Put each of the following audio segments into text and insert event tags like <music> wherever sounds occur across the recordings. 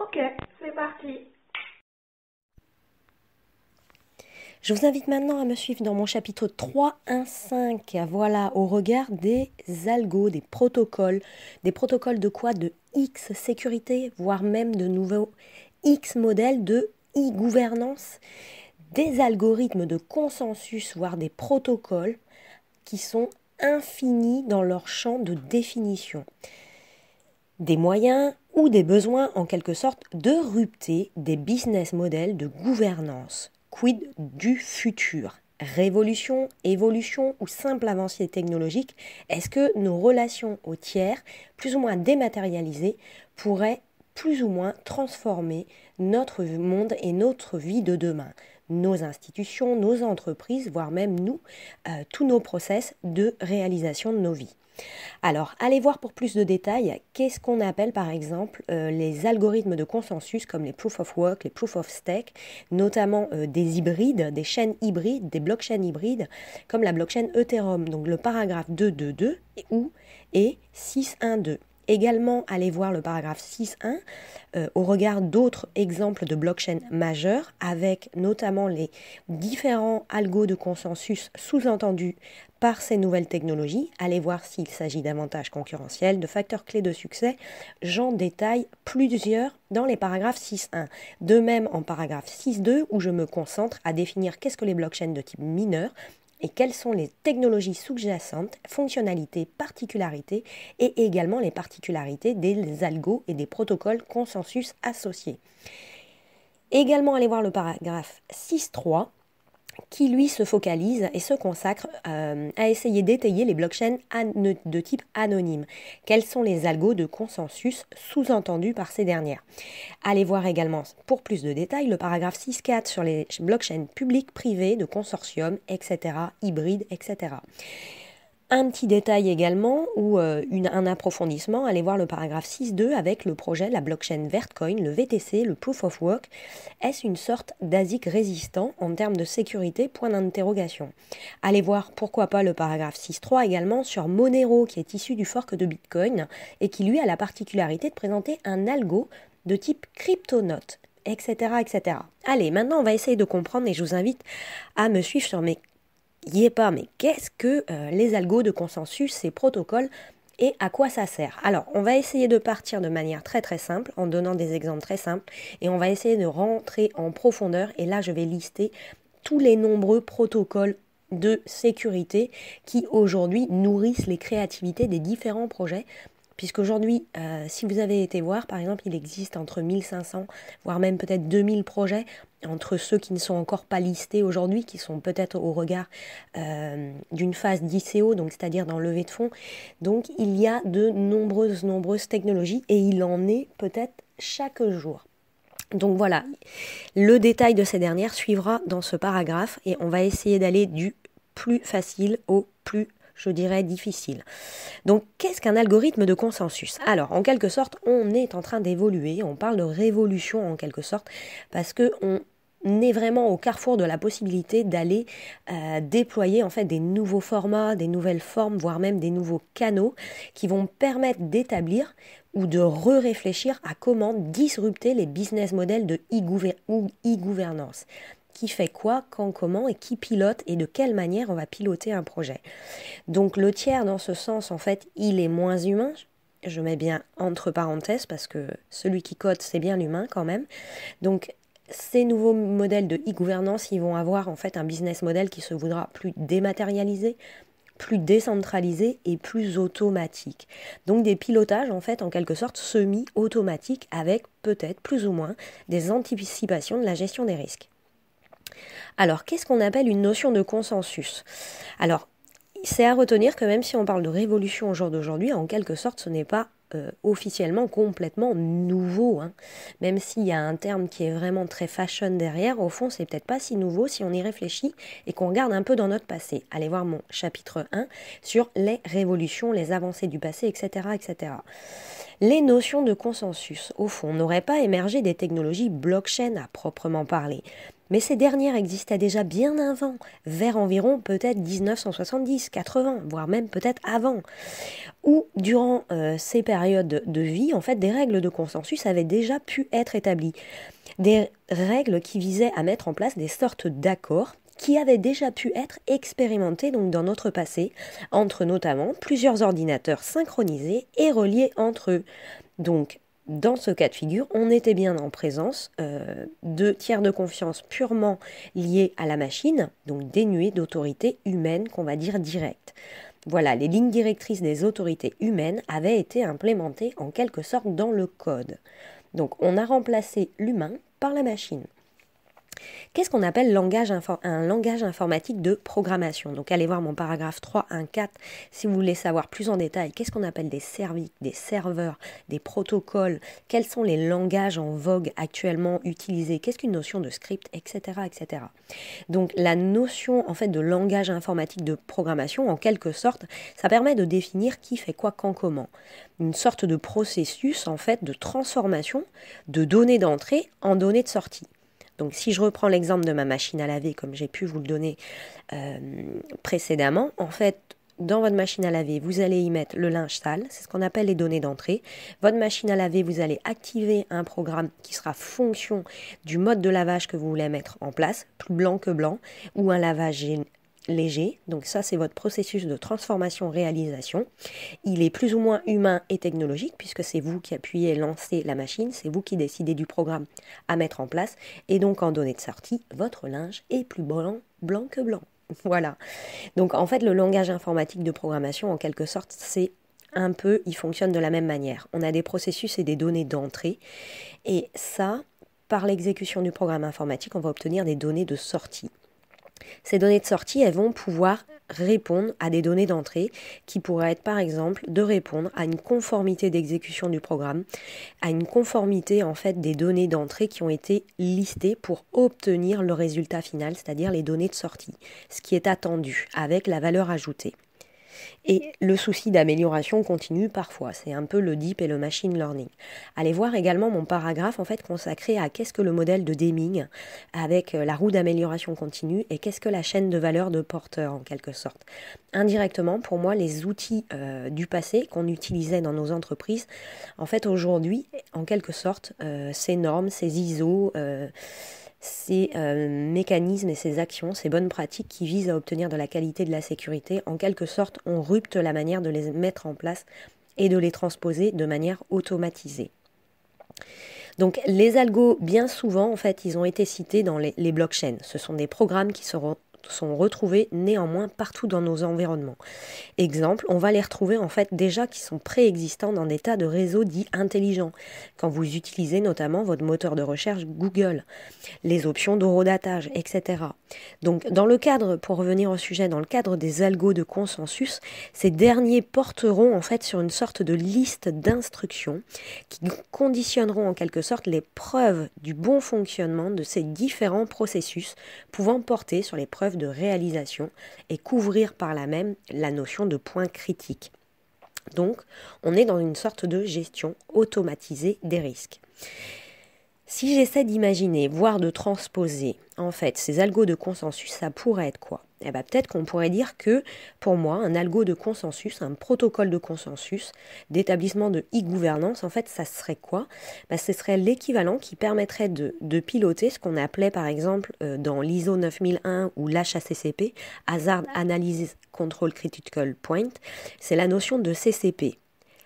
Ok, c'est parti. Je vous invite maintenant à me suivre dans mon chapitre 3.1.5, voilà, au regard des algos, des protocoles. Des protocoles de quoi De X sécurité, voire même de nouveaux X modèles de e-gouvernance. Des algorithmes de consensus, voire des protocoles qui sont infinis dans leur champ de définition. Des moyens, ou des besoins en quelque sorte de rupter des business models de gouvernance. Quid du futur Révolution, évolution ou simple avancée technologique Est-ce que nos relations aux tiers, plus ou moins dématérialisées, pourraient plus ou moins transformer notre monde et notre vie de demain, nos institutions, nos entreprises, voire même nous, euh, tous nos process de réalisation de nos vies. Alors, allez voir pour plus de détails qu'est-ce qu'on appelle par exemple euh, les algorithmes de consensus comme les proof of work, les proof of stake, notamment euh, des hybrides, des chaînes hybrides, des blockchains hybrides comme la blockchain Ethereum, donc le paragraphe 222 ou et 612 également allez voir le paragraphe 6.1 euh, au regard d'autres exemples de blockchain majeurs, avec notamment les différents algos de consensus sous-entendus par ces nouvelles technologies. Allez voir s'il s'agit d'avantages concurrentiels, de facteurs clés de succès. J'en détaille plusieurs dans les paragraphes 6.1. De même en paragraphe 6.2 où je me concentre à définir qu'est-ce que les blockchains de type mineur et quelles sont les technologies sous-jacentes, fonctionnalités, particularités et également les particularités des algos et des protocoles consensus associés. Également, allez voir le paragraphe 6.3 qui lui se focalise et se consacre euh, à essayer d'étayer les blockchains de type anonyme. Quels sont les algos de consensus sous-entendus par ces dernières Allez voir également pour plus de détails le paragraphe 6.4 sur les blockchains publics, privées, de consortium, etc., hybrides, etc. Un petit détail également ou euh, un approfondissement, allez voir le paragraphe 6.2 avec le projet La blockchain Vertcoin, le VTC, le Proof of Work. Est-ce une sorte d'ASIC résistant en termes de sécurité Point d'interrogation. Allez voir pourquoi pas le paragraphe 6.3 également sur Monero qui est issu du fork de Bitcoin et qui lui a la particularité de présenter un algo de type cryptonote etc., etc. Allez, maintenant on va essayer de comprendre et je vous invite à me suivre sur mes y est pas. Mais qu'est-ce que euh, les algos de consensus, ces protocoles et à quoi ça sert Alors, on va essayer de partir de manière très très simple, en donnant des exemples très simples, et on va essayer de rentrer en profondeur. Et là, je vais lister tous les nombreux protocoles de sécurité qui aujourd'hui nourrissent les créativités des différents projets. Puisqu'aujourd'hui, euh, si vous avez été voir, par exemple, il existe entre 1500, voire même peut-être 2000 projets entre ceux qui ne sont encore pas listés aujourd'hui, qui sont peut-être au regard euh, d'une phase d'ICO, donc c'est-à-dire dans levée de fond. Donc il y a de nombreuses, nombreuses technologies et il en est peut-être chaque jour. Donc voilà, le détail de ces dernières suivra dans ce paragraphe et on va essayer d'aller du plus facile au plus je dirais, difficile. Donc, qu'est-ce qu'un algorithme de consensus Alors, en quelque sorte, on est en train d'évoluer, on parle de révolution en quelque sorte, parce que on n'est vraiment au carrefour de la possibilité d'aller euh, déployer en fait des nouveaux formats, des nouvelles formes, voire même des nouveaux canaux qui vont permettre d'établir ou de re-réfléchir à comment disrupter les business models de e-gouvernance. Qui fait quoi, quand, comment et qui pilote et de quelle manière on va piloter un projet. Donc le tiers, dans ce sens, en fait, il est moins humain, je mets bien entre parenthèses parce que celui qui code, c'est bien l'humain quand même. Donc ces nouveaux modèles de e-gouvernance, ils vont avoir en fait un business model qui se voudra plus dématérialisé, plus décentralisé et plus automatique. Donc des pilotages en fait en quelque sorte semi-automatiques avec peut-être plus ou moins des anticipations de la gestion des risques. Alors qu'est-ce qu'on appelle une notion de consensus Alors c'est à retenir que même si on parle de révolution au jour d'aujourd'hui, en quelque sorte ce n'est pas euh, officiellement complètement nouveau. Hein. Même s'il y a un terme qui est vraiment très fashion derrière, au fond, c'est peut-être pas si nouveau si on y réfléchit et qu'on regarde un peu dans notre passé. Allez voir mon chapitre 1 sur les révolutions, les avancées du passé, etc. etc. Les notions de consensus, au fond, n'auraient pas émergé des technologies blockchain à proprement parler, mais ces dernières existaient déjà bien avant, vers environ peut-être 1970, 80, voire même peut-être avant, où durant euh, ces périodes de vie, en fait, des règles de consensus avaient déjà pu être établies. Des règles qui visaient à mettre en place des sortes d'accords qui avaient déjà pu être expérimentés donc dans notre passé, entre notamment plusieurs ordinateurs synchronisés et reliés entre eux. Donc dans ce cas de figure, on était bien en présence euh, de tiers de confiance purement liés à la machine, donc dénués d'autorité humaine qu'on va dire directe. Voilà, les lignes directrices des autorités humaines avaient été implémentées en quelque sorte dans le code. Donc on a remplacé l'humain par la machine. Qu'est-ce qu'on appelle un langage informatique de programmation Donc allez voir mon paragraphe 3, 1, 4 si vous voulez savoir plus en détail qu'est-ce qu'on appelle des des serveurs, des protocoles, quels sont les langages en vogue actuellement utilisés, qu'est-ce qu'une notion de script, etc., etc. Donc la notion en fait de langage informatique de programmation, en quelque sorte, ça permet de définir qui fait quoi, quand, comment. Une sorte de processus en fait de transformation de données d'entrée en données de sortie. Donc si je reprends l'exemple de ma machine à laver, comme j'ai pu vous le donner euh, précédemment, en fait, dans votre machine à laver, vous allez y mettre le linge sale, c'est ce qu'on appelle les données d'entrée. Votre machine à laver, vous allez activer un programme qui sera fonction du mode de lavage que vous voulez mettre en place, plus blanc que blanc, ou un lavage léger, donc ça c'est votre processus de transformation-réalisation. Il est plus ou moins humain et technologique puisque c'est vous qui appuyez, lancez la machine, c'est vous qui décidez du programme à mettre en place et donc en données de sortie, votre linge est plus blanc, blanc que blanc. <laughs> Voilà. Donc en fait le langage informatique de programmation en quelque sorte c'est un peu, il fonctionne de la même manière. On a des processus et des données d'entrée et ça, par l'exécution du programme informatique, on va obtenir des données de sortie. Ces données de sortie, elles vont pouvoir répondre à des données d'entrée qui pourraient être par exemple de répondre à une conformité d'exécution du programme, à une conformité en fait des données d'entrée qui ont été listées pour obtenir le résultat final, c'est-à-dire les données de sortie, ce qui est attendu avec la valeur ajoutée. Et le souci d'amélioration continue parfois. C'est un peu le deep et le machine learning. Allez voir également mon paragraphe en fait consacré à qu'est-ce que le modèle de Deming avec euh, la roue d'amélioration continue et qu'est-ce que la chaîne de valeur de porteur en quelque sorte. Indirectement, pour moi, les outils euh, du passé qu'on utilisait dans nos entreprises, en fait aujourd'hui, en quelque sorte, euh, ces normes, ces ISO, ces euh, mécanismes et ces actions, ces bonnes pratiques qui visent à obtenir de la qualité de la sécurité. En quelque sorte, on rupte la manière de les mettre en place et de les transposer de manière automatisée. Donc les algos, bien souvent, en fait, ils ont été cités dans les, les blockchains. Ce sont des programmes qui seront sont retrouvés néanmoins partout dans nos environnements. Exemple, on va les retrouver en fait déjà qui sont préexistants dans des tas de réseaux dits intelligents, quand vous utilisez notamment votre moteur de recherche Google, les options d'horodatage, etc. Donc dans le cadre, pour revenir au sujet, dans le cadre des algos de consensus, ces derniers porteront en fait sur une sorte de liste d'instructions qui conditionneront en quelque sorte les preuves du bon fonctionnement de ces différents processus, pouvant porter sur les preuves de réalisation et couvrir par là même la notion de point critique. Donc, on est dans une sorte de gestion automatisée des risques. Si j'essaie d'imaginer, voire de transposer, en fait, ces algos de consensus, ça pourrait être quoi eh ben, peut-être qu'on pourrait dire que, pour moi, un algo de consensus, un protocole de consensus, d'établissement de e-gouvernance, en fait, ça serait quoi ben, Ce serait l'équivalent qui permettrait de, piloter ce qu'on appelait, par exemple, euh, dans l'ISO 9001 ou l'HACCP, Hazard Analysis Control Critical Point, c'est la notion de CCP.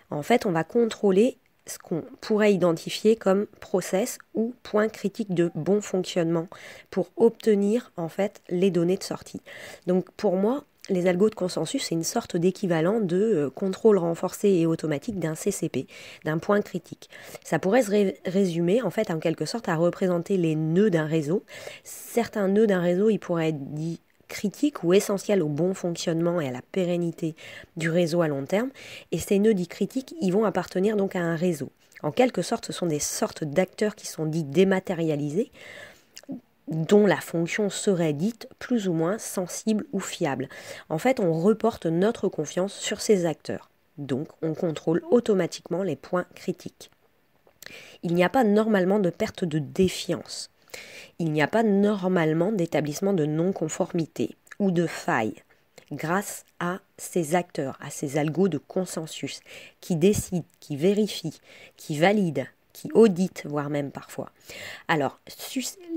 En fait, on va contrôler qu'on pourrait identifier comme process ou point critique de bon fonctionnement pour obtenir en fait les données de sortie. Donc pour moi, les algos de consensus, c'est une sorte d'équivalent de euh, contrôle renforcé et automatique d'un CCP, d'un point critique. Ça pourrait se résumer en fait en quelque sorte à représenter les nœuds d'un réseau. Certains nœuds d'un réseau, ils pourraient être dits critiques ou essentielles au bon fonctionnement et à la pérennité du réseau à long terme, et ces nœuds dits critiques, ils vont appartenir donc à un réseau. En quelque sorte, ce sont des sortes d'acteurs qui sont dits dématérialisés, dont la fonction serait dite plus ou moins sensible ou fiable. En fait, on reporte notre confiance sur ces acteurs. Donc, on contrôle automatiquement les points critiques. Il n'y a pas normalement de perte de défiance. Il n'y a pas normalement d'établissement de non-conformité ou de faille grâce à ces acteurs, à ces algos de consensus qui décident, qui vérifient, qui valident, qui auditent, voire même parfois. Alors,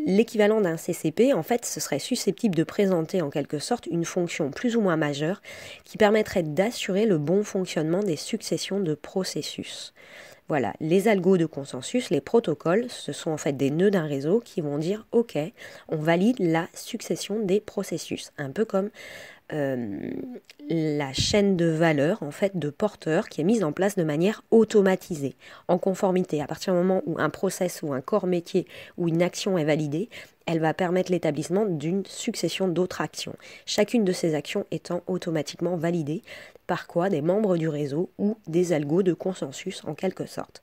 l'équivalent d'un CCP, en fait, ce serait susceptible de présenter en quelque sorte une fonction plus ou moins majeure qui permettrait d'assurer le bon fonctionnement des successions de processus. Voilà, les algos de consensus, les protocoles, ce sont en fait des nœuds d'un réseau qui vont dire OK, on valide la succession des processus, un peu comme euh, la chaîne de valeur en fait de porteur qui est mise en place de manière automatisée, en conformité. À partir du moment où un process ou un corps métier ou une action est validée, elle va permettre l'établissement d'une succession d'autres actions, chacune de ces actions étant automatiquement validée par quoi des membres du réseau ou des algos de consensus en quelque sorte.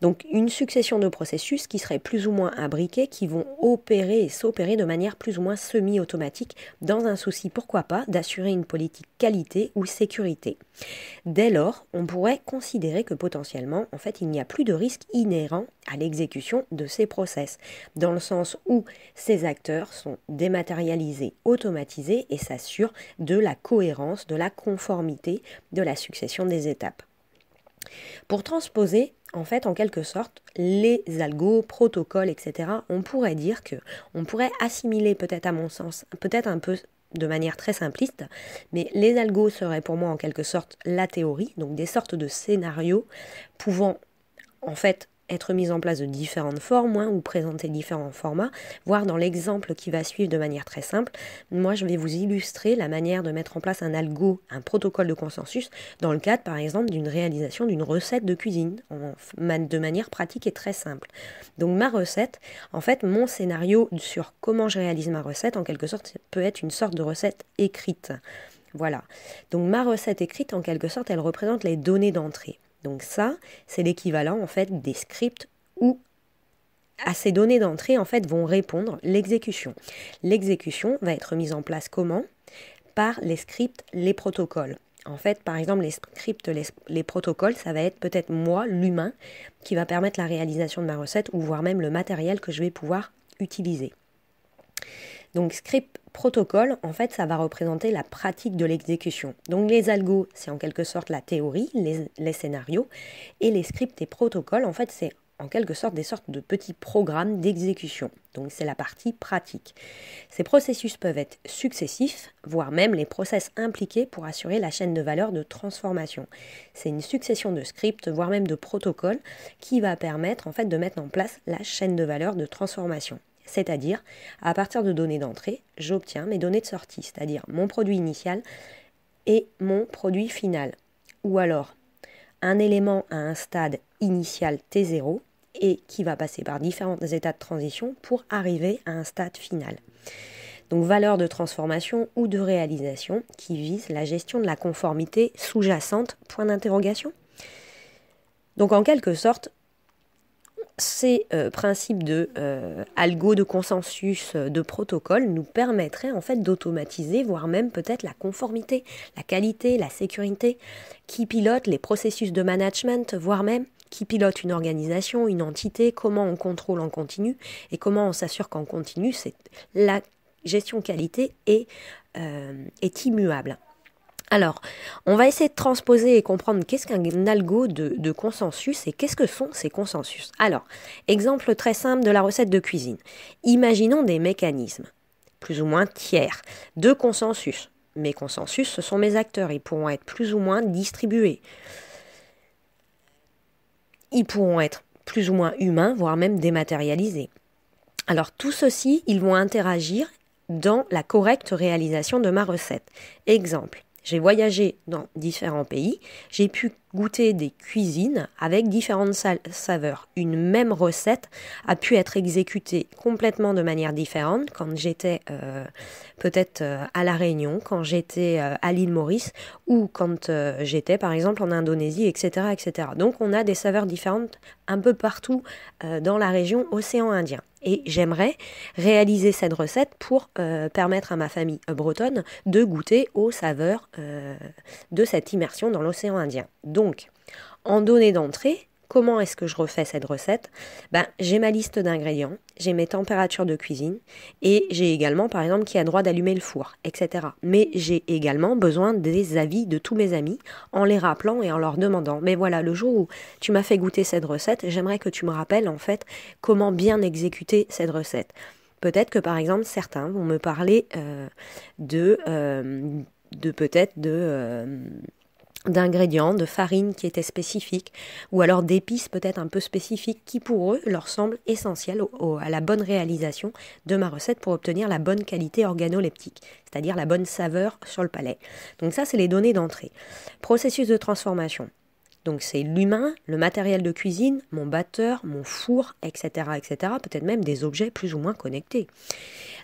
Donc une succession de processus qui seraient plus ou moins imbriqués, qui vont opérer et s'opérer de manière plus ou moins semi-automatique dans un souci, pourquoi pas, d'assurer une politique qualité ou sécurité. Dès lors, on pourrait considérer que potentiellement, en fait, il n'y a plus de risque inhérent à l'exécution de ces process, dans le sens où ces acteurs sont dématérialisés, automatisés et s'assurent de la cohérence, de la conformité de la succession des étapes. Pour transposer, en fait, en quelque sorte, les algos, protocoles, etc., on pourrait dire que, on pourrait assimiler peut-être à mon sens, peut-être un peu de manière très simpliste, mais les algos seraient pour moi en quelque sorte la théorie, donc des sortes de scénarios pouvant en fait être mise en place de différentes formes hein, ou présenter différents formats, voire dans l'exemple qui va suivre de manière très simple, moi je vais vous illustrer la manière de mettre en place un algo, un protocole de consensus, dans le cadre par exemple d'une réalisation d'une recette de cuisine, de manière pratique et très simple. Donc ma recette, en fait mon scénario sur comment je réalise ma recette, en quelque sorte, peut être une sorte de recette écrite. Voilà. Donc ma recette écrite, en quelque sorte, elle représente les données d'entrée. Donc ça, c'est l'équivalent en fait des scripts où à ces données d'entrée en fait vont répondre l'exécution. L'exécution va être mise en place comment Par les scripts, les protocoles. En fait, par exemple, les scripts, les, les protocoles, ça va être peut-être moi, l'humain, qui va permettre la réalisation de ma recette ou voire même le matériel que je vais pouvoir utiliser. Donc script protocole, en fait, ça va représenter la pratique de l'exécution. Donc les algos, c'est en quelque sorte la théorie, les, scénarios, et les scripts et protocoles, en fait, c'est en quelque sorte des sortes de petits programmes d'exécution. Donc c'est la partie pratique. Ces processus peuvent être successifs, voire même les process impliqués pour assurer la chaîne de valeur de transformation. C'est une succession de scripts, voire même de protocoles, qui va permettre en fait de mettre en place la chaîne de valeur de transformation c'est-à-dire à partir de données d'entrée, j'obtiens mes données de sortie, c'est-à-dire mon produit initial et mon produit final. Ou alors un élément à un stade initial T0 et qui va passer par différents états de transition pour arriver à un stade final. Donc valeur de transformation ou de réalisation qui vise la gestion de la conformité sous-jacente, point d'interrogation. Donc en quelque sorte, ces euh, principes de euh, algo, de consensus, euh, de protocole nous permettraient en fait d'automatiser, voire même peut-être la conformité, la qualité, la sécurité, qui pilote les processus de management, voire même qui pilote une organisation, une entité, comment on contrôle en continu et comment on s'assure qu'en continu, la gestion qualité est immuable. Alors, on va essayer de transposer et comprendre qu'est-ce qu'un algo de, consensus et qu'est-ce que sont ces consensus. Alors, exemple très simple de la recette de cuisine. Imaginons des mécanismes, plus ou moins tiers, de consensus. Mes consensus, ce sont mes acteurs, ils pourront être plus ou moins distribués. Ils pourront être plus ou moins humains, voire même dématérialisés. Alors tout ceci, ils vont interagir dans la correcte réalisation de ma recette. Exemple, j'ai voyagé dans différents pays, j'ai pu goûter des cuisines avec différentes saveurs. Une même recette a pu être exécutée complètement de manière différente quand j'étais euh, peut-être euh, à La Réunion, quand j'étais euh, à l'île Maurice ou quand j'étais par exemple en Indonésie, etc., etc. Donc on a des saveurs différentes un peu partout dans la région océan Indien. Et j'aimerais réaliser cette recette pour euh, permettre à ma famille euh, bretonne de goûter aux saveurs euh, de cette immersion dans l'océan Indien. Donc, en données d'entrée, Comment est-ce que je refais cette recette ben, J'ai ma liste d'ingrédients, j'ai mes températures de cuisine et j'ai également par exemple qui a droit d'allumer le four, etc. Mais j'ai également besoin des avis de tous mes amis en les rappelant et en leur demandant. Mais voilà, le jour où tu m'as fait goûter cette recette, j'aimerais que tu me rappelles en fait comment bien exécuter cette recette. Peut-être que par exemple certains vont me parler euh, de, euh, de peut-être de... Euh, d'ingrédients, de farine qui étaient spécifiques, ou alors d'épices peut-être un peu spécifiques qui pour eux leur semblent essentielles à la bonne réalisation de ma recette pour obtenir la bonne qualité organoleptique, c'est-à-dire la bonne saveur sur le palais. Donc ça, c'est les données d'entrée. Processus de transformation. Donc c'est l'humain, le matériel de cuisine, mon batteur, mon four, etc. etc. Peut-être même des objets plus ou moins connectés.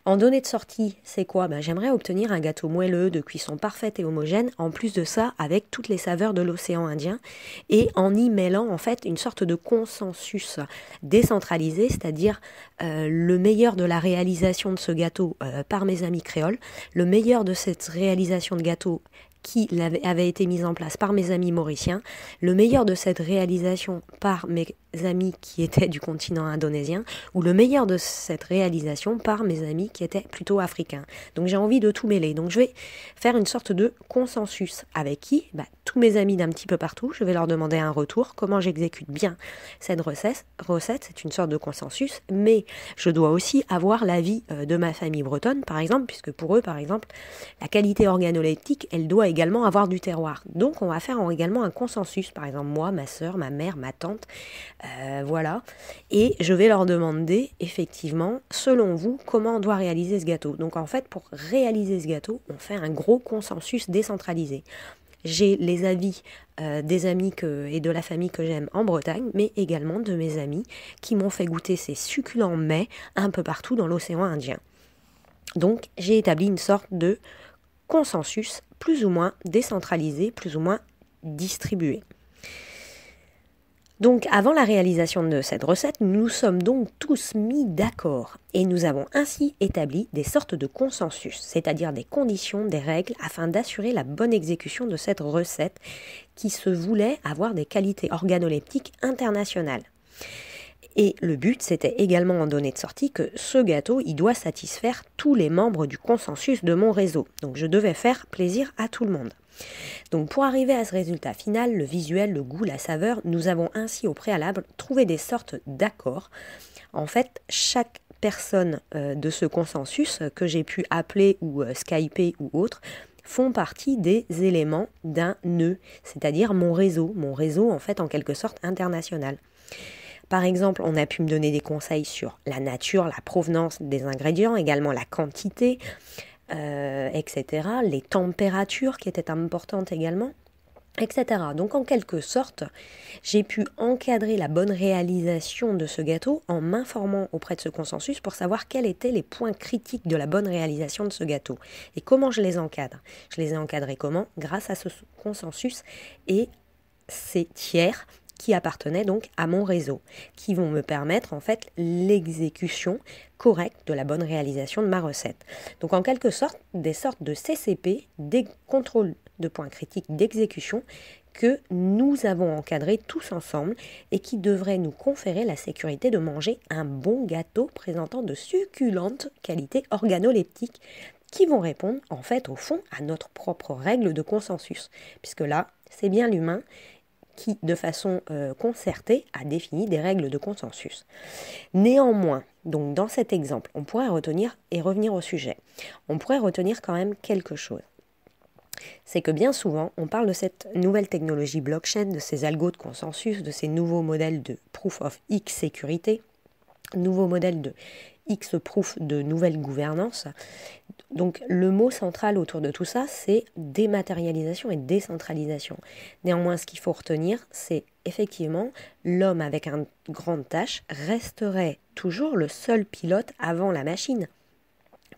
En données de sortie, c'est quoi ben, J'aimerais obtenir un gâteau moelleux de cuisson parfaite et homogène, en plus de ça avec toutes les saveurs de l'océan Indien, et en y mêlant en fait une sorte de consensus décentralisé, c'est-à-dire euh, le meilleur de la réalisation de ce gâteau euh, par mes amis créoles, le meilleur de cette réalisation de gâteau qui avait été mise en place par mes amis mauriciens. Le meilleur de cette réalisation par mes amis qui étaient du continent indonésien ou le meilleur de cette réalisation par mes amis qui étaient plutôt africains. Donc j'ai envie de tout mêler. Donc je vais faire une sorte de consensus avec qui bah, tous mes amis d'un petit peu partout, je vais leur demander un retour, comment j'exécute bien cette recette. Recette, c'est une sorte de consensus, mais je dois aussi avoir l'avis euh, de ma famille bretonne par exemple, puisque pour eux par exemple, la qualité organoleptique, elle doit également avoir du terroir. Donc on va faire également un consensus, par exemple moi, ma soeur, ma mère, ma tante, euh, voilà. Et je vais leur demander, effectivement, selon vous, comment on doit réaliser ce gâteau. Donc en fait, pour réaliser ce gâteau, on fait un gros consensus décentralisé. J'ai les avis euh, des amis que, et de la famille que j'aime en Bretagne, mais également de mes amis qui m'ont fait goûter ces succulents mets un peu partout dans l'océan Indien. Donc j'ai établi une sorte de consensus plus ou moins décentralisé, plus ou moins distribué. Donc avant la réalisation de cette recette, nous sommes donc tous mis d'accord et nous avons ainsi établi des sortes de consensus, c'est-à-dire des conditions, des règles afin d'assurer la bonne exécution de cette recette qui se voulait avoir des qualités organoleptiques internationales. Et le but, c'était également en donnée de sortie que ce gâteau, il doit satisfaire tous les membres du consensus de mon réseau. Donc je devais faire plaisir à tout le monde. Donc pour arriver à ce résultat final, le visuel, le goût, la saveur, nous avons ainsi au préalable trouvé des sortes d'accords. En fait, chaque personne euh, de ce consensus euh, que j'ai pu appeler ou euh, skyper ou autre font partie des éléments d'un nœud, c'est-à-dire mon réseau, mon réseau en fait en quelque sorte international. Par exemple, on a pu me donner des conseils sur la nature, la provenance des ingrédients, également la quantité, euh, etc. Les températures qui étaient importantes également, etc. Donc en quelque sorte, j'ai pu encadrer la bonne réalisation de ce gâteau en m'informant auprès de ce consensus pour savoir quels étaient les points critiques de la bonne réalisation de ce gâteau et comment je les encadre. Je les ai encadrés comment Grâce à ce consensus et ces tiers qui appartenaient donc à mon réseau, qui vont me permettre en fait l'exécution correcte de la bonne réalisation de ma recette. Donc en quelque sorte, des sortes de CCP, des contrôles de points critiques d'exécution que nous avons encadrés tous ensemble et qui devraient nous conférer la sécurité de manger un bon gâteau présentant de succulentes qualités organoleptiques qui vont répondre en fait au fond à notre propre règle de consensus, puisque là, c'est bien l'humain qui, de façon euh, concertée, a défini des règles de consensus. Néanmoins, donc dans cet exemple, on pourrait retenir et revenir au sujet. On pourrait retenir quand même quelque chose. C'est que bien souvent, on parle de cette nouvelle technologie blockchain, de ces algos de consensus, de ces nouveaux modèles de proof of X sécurité, nouveaux modèles de X-Proof de nouvelle gouvernance. Donc le mot central autour de tout ça, c'est dématérialisation et décentralisation. Néanmoins, ce qu'il faut retenir, c'est effectivement l'homme avec une grande tâche resterait toujours le seul pilote avant la machine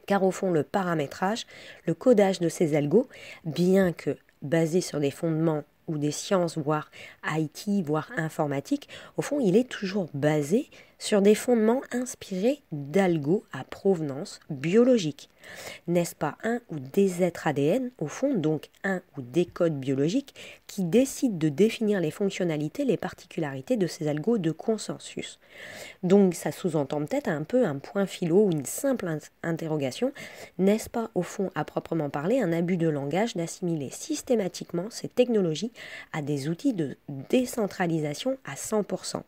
car au fond le paramétrage, le codage de ces algos, bien que basé sur des fondements ou des sciences, voire IT, voire informatique, au fond il est toujours basé sur des fondements inspirés d'algos à provenance biologique. N'est-ce pas un ou des êtres ADN, au fond donc un ou des codes biologiques, qui décident de définir les fonctionnalités, les particularités de ces algos de consensus Donc ça sous-entend peut-être un peu un point philo ou une simple interrogation. N'est-ce pas au fond à proprement parler un abus de langage d'assimiler systématiquement ces technologies à des outils de décentralisation à 100%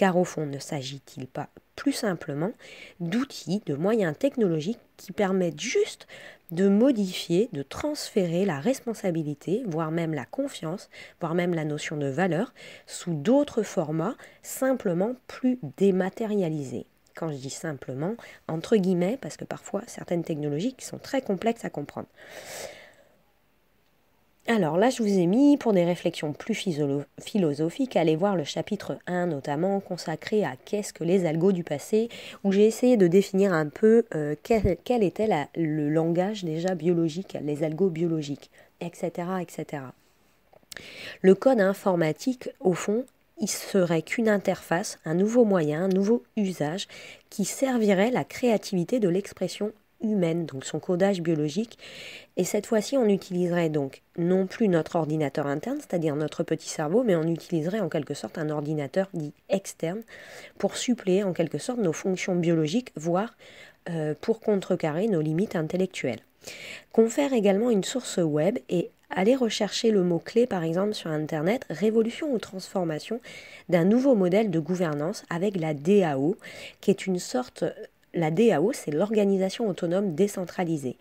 car au fond ne s'agit-il pas plus simplement d'outils, de moyens technologiques qui permettent juste de modifier, de transférer la responsabilité, voire même la confiance, voire même la notion de valeur, sous d'autres formats simplement plus dématérialisés quand je dis simplement, entre guillemets, parce que parfois certaines technologies sont très complexes à comprendre. Alors là, je vous ai mis, pour des réflexions plus philosophiques, allez voir le chapitre 1 notamment consacré à qu'est-ce que les algos du passé, où j'ai essayé de définir un peu euh, quel, était le langage déjà biologique, les algos biologiques, etc., etc. Le code informatique, au fond, il serait qu'une interface, un nouveau moyen, un nouveau usage qui servirait la créativité de l'expression humaine, donc son codage biologique. Et cette fois-ci, on utiliserait donc non plus notre ordinateur interne, c'est-à-dire notre petit cerveau, mais on utiliserait en quelque sorte un ordinateur dit externe pour suppléer en quelque sorte nos fonctions biologiques, voire euh, pour contrecarrer nos limites intellectuelles. Confère également une source web et allez rechercher le mot-clé par exemple sur Internet, révolution ou transformation d'un nouveau modèle de gouvernance avec la DAO, qui est une sorte la DAO, c'est l'organisation autonome décentralisée.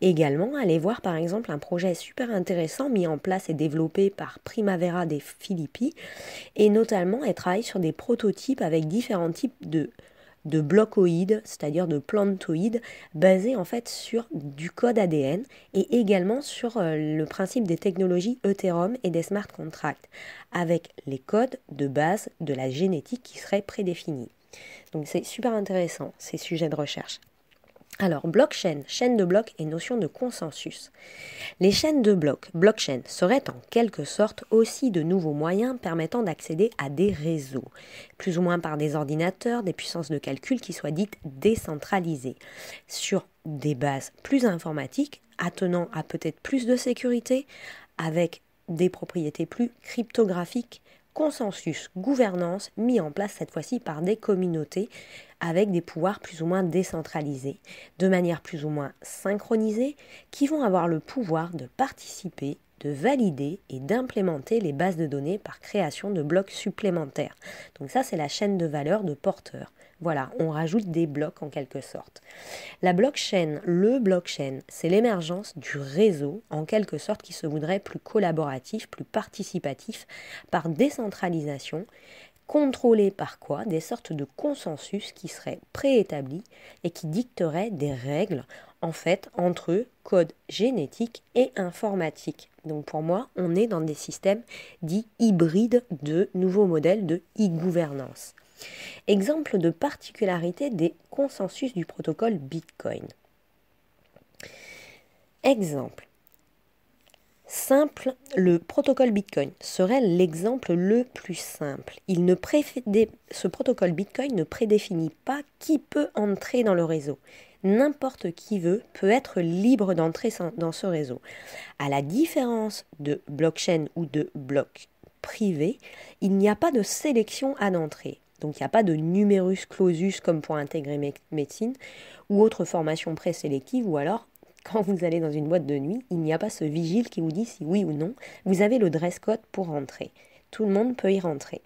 Également, allez voir par exemple un projet super intéressant mis en place et développé par Primavera des Philippi. Et notamment, elle travaille sur des prototypes avec différents types de, de blocoïdes, c'est-à-dire de plantoïdes, basés en fait sur du code ADN et également sur euh, le principe des technologies Ethereum et des smart contracts, avec les codes de base de la génétique qui seraient prédéfinis. Donc c'est super intéressant ces sujets de recherche. Alors, blockchain, chaîne de blocs et notion de consensus. Les chaînes de blocs, blockchain, seraient en quelque sorte aussi de nouveaux moyens permettant d'accéder à des réseaux, plus ou moins par des ordinateurs, des puissances de calcul qui soient dites décentralisées, sur des bases plus informatiques, attenant à peut-être plus de sécurité, avec des propriétés plus cryptographiques consensus gouvernance mis en place cette fois-ci par des communautés avec des pouvoirs plus ou moins décentralisés, de manière plus ou moins synchronisée, qui vont avoir le pouvoir de participer, de valider et d'implémenter les bases de données par création de blocs supplémentaires. Donc ça, c'est la chaîne de valeur de porteurs. Voilà, on rajoute des blocs en quelque sorte. La blockchain, le blockchain, c'est l'émergence du réseau en quelque sorte qui se voudrait plus collaboratif, plus participatif, par décentralisation, contrôlé par quoi Des sortes de consensus qui seraient préétablis et qui dicteraient des règles, en fait, entre eux, code génétique et informatique. Donc pour moi, on est dans des systèmes dits hybrides de nouveaux modèles de e-gouvernance. Exemple de particularité des consensus du protocole Bitcoin. Exemple. Simple, le protocole Bitcoin serait l'exemple le plus simple. Il ne ce protocole Bitcoin ne prédéfinit pas qui peut entrer dans le réseau. N'importe qui veut peut être libre d'entrer dans ce réseau. À la différence de blockchain ou de bloc privé, il n'y a pas de sélection à d'entrée. Donc il n'y a pas de numerus clausus comme pour intégrer médecine ou autre formation pré-sélective. ou alors <laughs> quand vous allez dans une boîte de nuit, il n'y a pas ce vigile qui vous dit si oui ou non vous avez le dress code pour rentrer. Tout le monde peut y rentrer.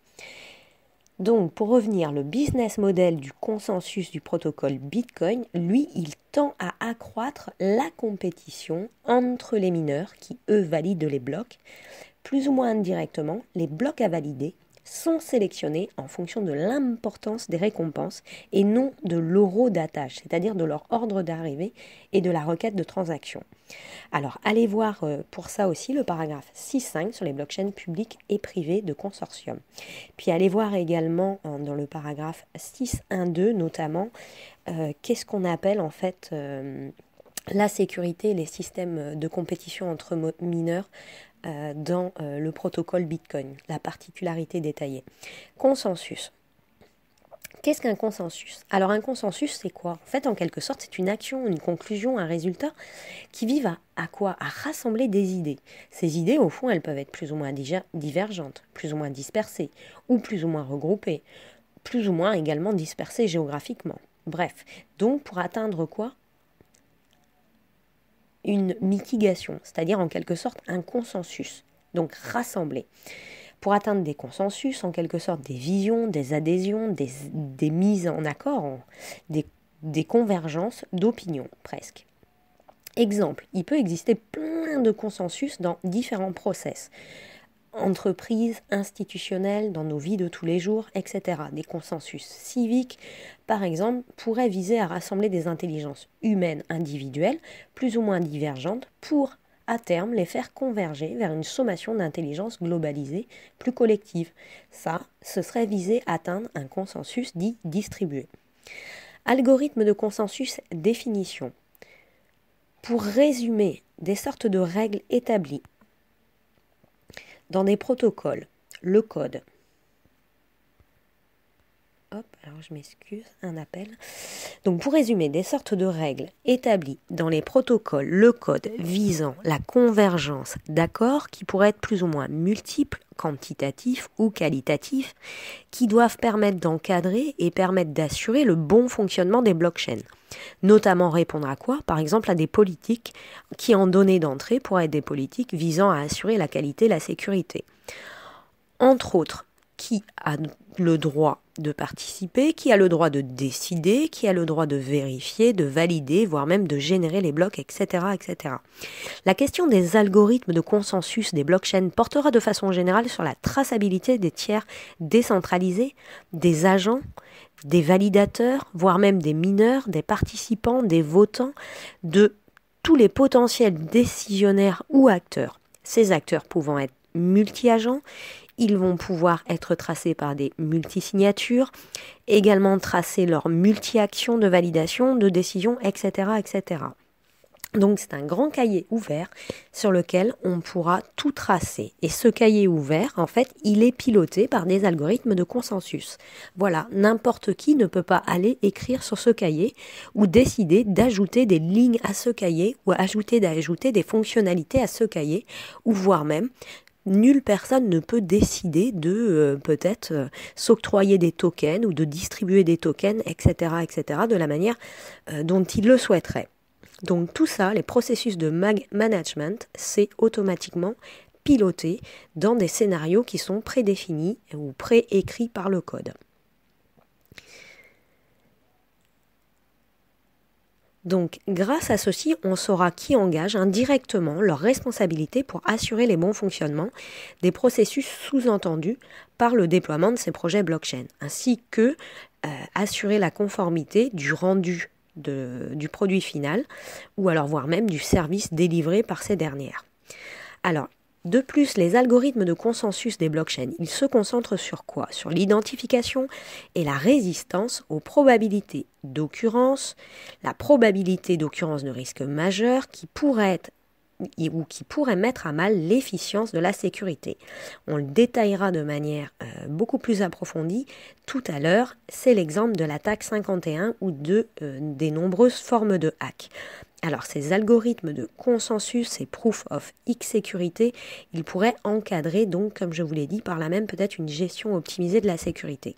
Donc, pour revenir, le business model du consensus du protocole Bitcoin, lui, il tend à accroître la compétition entre les mineurs qui, eux, valident les blocs, plus ou moins indirectement, les blocs à valider sont sélectionnés en fonction de l'importance des récompenses et non de l'euro d'attache, c'est-à-dire de leur ordre d'arrivée et de la requête de transaction. Alors allez voir euh, pour ça aussi le paragraphe 6.5 sur les blockchains publiques et privées de consortium. Puis allez voir également euh, dans le paragraphe 6.1.2 notamment euh, qu'est-ce qu'on appelle en fait... la sécurité les systèmes de compétition entre mineurs euh, dans euh, le protocole Bitcoin, la particularité détaillée. Consensus. Qu'est-ce qu'un consensus Alors un consensus, c'est quoi En fait, en quelque sorte, c'est une action, une conclusion, un résultat qui vise à, à, quoi À rassembler des idées. Ces idées, au fond, elles peuvent être plus ou moins divergentes, plus ou moins dispersées, ou plus ou moins regroupées, plus ou moins également dispersées géographiquement. Bref, donc pour atteindre quoi une mitigation, c'est-à-dire en quelque sorte un consensus, donc rassembler. Pour atteindre des consensus, en quelque sorte des visions, des adhésions, des, mises en accord, des, des convergences d'opinions presque. Exemple, il peut exister plein de consensus dans différents process entreprises, institutionnelles, dans nos vies de tous les jours, etc. Des consensus civiques, par exemple, pourraient viser à rassembler des intelligences humaines individuelles, plus ou moins divergentes, pour à terme les faire converger vers une sommation d'intelligence globalisée, plus collectives. Ça, ce serait viser à atteindre un consensus dit distribué. Algorithme de consensus définition. Pour résumer, des sortes de règles établies dans des protocoles, le code. Hop, alors je m'excuse, un appel. Donc pour résumer, des sortes de règles établies dans les protocoles, le code visant la convergence d'accords qui pourraient être plus ou moins multiples, quantitatifs ou qualitatifs, qui doivent permettre d'encadrer et permettre d'assurer le bon fonctionnement des blockchains. Notamment répondre à quoi Par exemple à des politiques qui en donné d'entrée pour être des politiques visant à assurer la qualité, et la sécurité. Entre autres, qui a le droit de participer, qui a le droit de décider, qui a le droit de vérifier, de valider, voire même de générer les blocs, etc., etc. La question des algorithmes de consensus des blockchains portera de façon générale sur la traçabilité des tiers décentralisés, des agents, des validateurs, voire même des mineurs, des participants, des votants, de tous les potentiels décisionnaires ou acteurs. Ces acteurs pouvant être multi-agents, ils vont pouvoir être tracés par des multisignatures, également tracer leurs multi-actions de validation, de décision, etc. Donc c'est un grand cahier ouvert sur lequel on pourra tout tracer. Et ce cahier ouvert, en fait, il est piloté par des algorithmes de consensus. Voilà, n'importe qui ne peut pas aller écrire sur ce cahier ou décider d'ajouter des lignes à ce cahier ou ajouter d'ajouter des fonctionnalités à ce cahier ou voire même nulle personne ne peut décider de euh, peut-être euh, s'octroyer des tokens ou de distribuer des tokens, etc., etc., de la manière euh, dont il le souhaiterait. Donc tout ça, les processus de mag management, c'est automatiquement piloté dans des scénarios qui sont prédéfinis ou préécrits par le code. Donc, grâce à ceci, on saura qui engage indirectement hein, leur responsabilité pour assurer les bons fonctionnements des processus sous-entendus par le déploiement de ces projets blockchain, ainsi que euh, assurer la conformité du rendu du produit final, ou alors voire même du service délivré par ces dernières. Alors, de plus, les algorithmes de consensus des blockchains, ils se concentrent sur quoi Sur l'identification et la résistance aux probabilités d'occurrence, la probabilité d'occurrence de risque majeurs qui pourrait ou qui mettre à mal l'efficience de la sécurité. On le détaillera de manière euh, beaucoup plus approfondie tout à l'heure. C'est l'exemple de l'attaque 51 ou de, euh, des nombreuses formes de hack. Alors ces algorithmes de consensus, et proof of X sécurité, ils pourraient encadrer donc, comme je vous l'ai dit, par là même peut-être une gestion optimisée de la sécurité.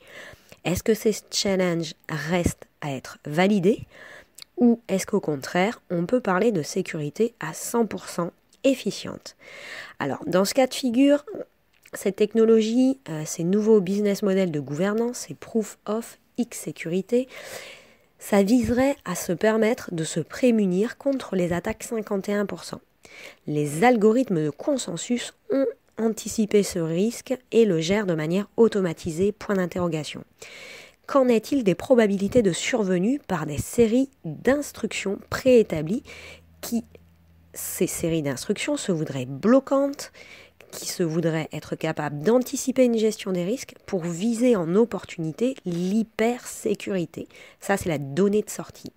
Est-ce que ces challenges restent à être validés ou est-ce qu'au contraire, on peut parler de sécurité à 100% efficiente Alors, dans ce cas de figure, cette technologie, euh, ces nouveaux business models de gouvernance, ces proof of X sécurité, ça viserait à se permettre de se prémunir contre les attaques 51%. Les algorithmes de consensus ont anticipé ce risque et le gèrent de manière automatisée, point d'interrogation. Qu'en est-il des probabilités de survenue par des séries d'instructions préétablies qui, ces séries d'instructions, se voudraient bloquantes qui se voudrait être capable d'anticiper une gestion des risques pour viser en opportunité l'hypersécurité. Ça, c'est la donnée de sortie.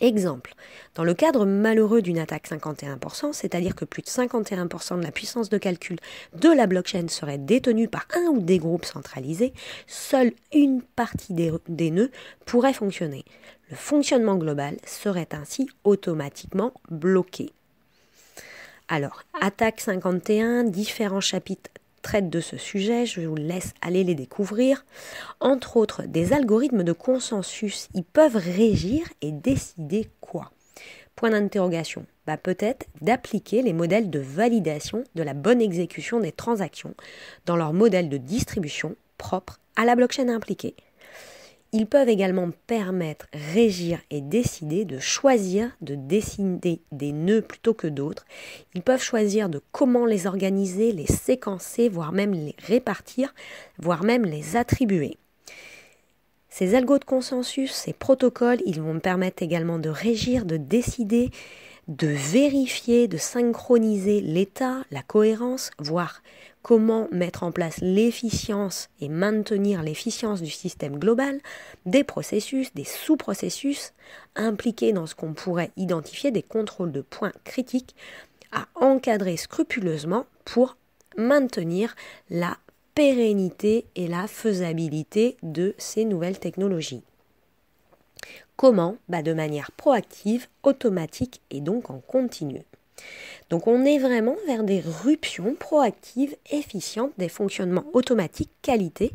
Exemple, dans le cadre malheureux d'une attaque 51%, c'est-à-dire que plus de 51% de la puissance de calcul de la blockchain serait détenue par un ou des groupes centralisés, seule une partie des, des nœuds pourrait fonctionner. Le fonctionnement global serait ainsi automatiquement bloqué. Alors, Attaque 51, différents chapitres traitent de ce sujet, je vous laisse aller les découvrir. Entre autres, des algorithmes de consensus, ils peuvent régir et décider quoi Point d'interrogation. Bah, peut-être d'appliquer les modèles de validation de la bonne exécution des transactions dans leur modèle de distribution propre à la blockchain impliquée. Ils peuvent également permettre, régir et décider de choisir de dessiner des nœuds plutôt que d'autres. Ils peuvent choisir de comment les organiser, les séquencer, voire même les répartir, voire même les attribuer. Ces algos de consensus, ces protocoles, ils vont permettre également de régir, de décider, de vérifier, de synchroniser l'état, la cohérence, voire comment mettre en place l'efficience et maintenir l'efficience du système global, des processus, des sous-processus impliqués dans ce qu'on pourrait identifier des contrôles de points critiques à encadrer scrupuleusement pour maintenir la pérennité et la faisabilité de ces nouvelles technologies. Comment bah, De manière proactive, automatique et donc en continu. Donc on est vraiment vers des ruptions proactives, efficientes des fonctionnements automatiques qualité,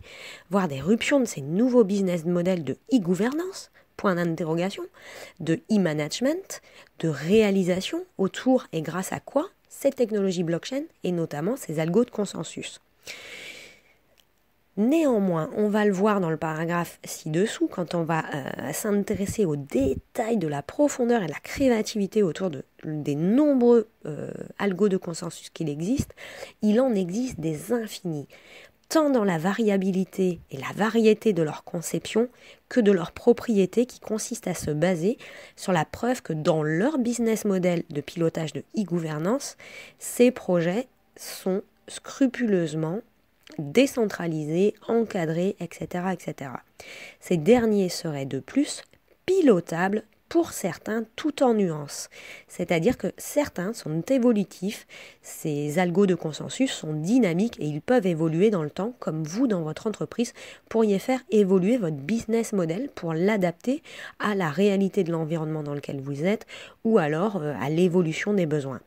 voire des ruptions de ces nouveaux business models de e-gouvernance, point d'interrogation, de e-management, de réalisation autour et grâce à quoi ces technologies blockchain et notamment ces algos de consensus. Néanmoins, on va le voir dans le paragraphe ci-dessous, quand on va euh, s'intéresser aux détails de la profondeur et de la créativité autour de, des nombreux euh, algos de consensus qu'il existe, il en existe des infinis, tant dans la variabilité et la variété de leur conception que de leurs propriétés, qui consistent à se baser sur la preuve que dans leur business model de pilotage de e-gouvernance, ces projets sont scrupuleusement décentralisé, encadrés, etc., etc. Ces derniers seraient de plus pilotables pour certains tout en nuances. C'est-à-dire que certains sont évolutifs, ces algos de consensus sont dynamiques et ils peuvent évoluer dans le temps comme vous dans votre entreprise pourriez faire évoluer votre business model pour l'adapter à la réalité de l'environnement dans lequel vous êtes ou alors euh, à l'évolution des besoins.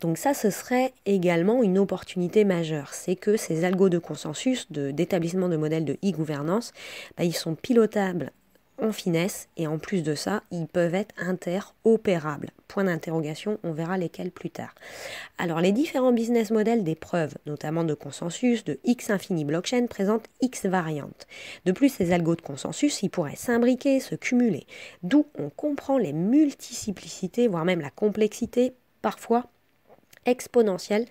Donc ça, ce serait également une opportunité majeure. C'est que ces algos de consensus, d'établissement de, modèles de e-gouvernance, bah, ils sont pilotables en finesse et en plus de ça, ils peuvent être interopérables. Point d'interrogation, on verra lesquels plus tard. Alors les différents business models des notamment de consensus, de X Infini Blockchain, présentent X variantes. De plus, ces algos de consensus, ils pourraient s'imbriquer, se cumuler, d'où on comprend les multiplicités, voire même la complexité, parfois exponentielle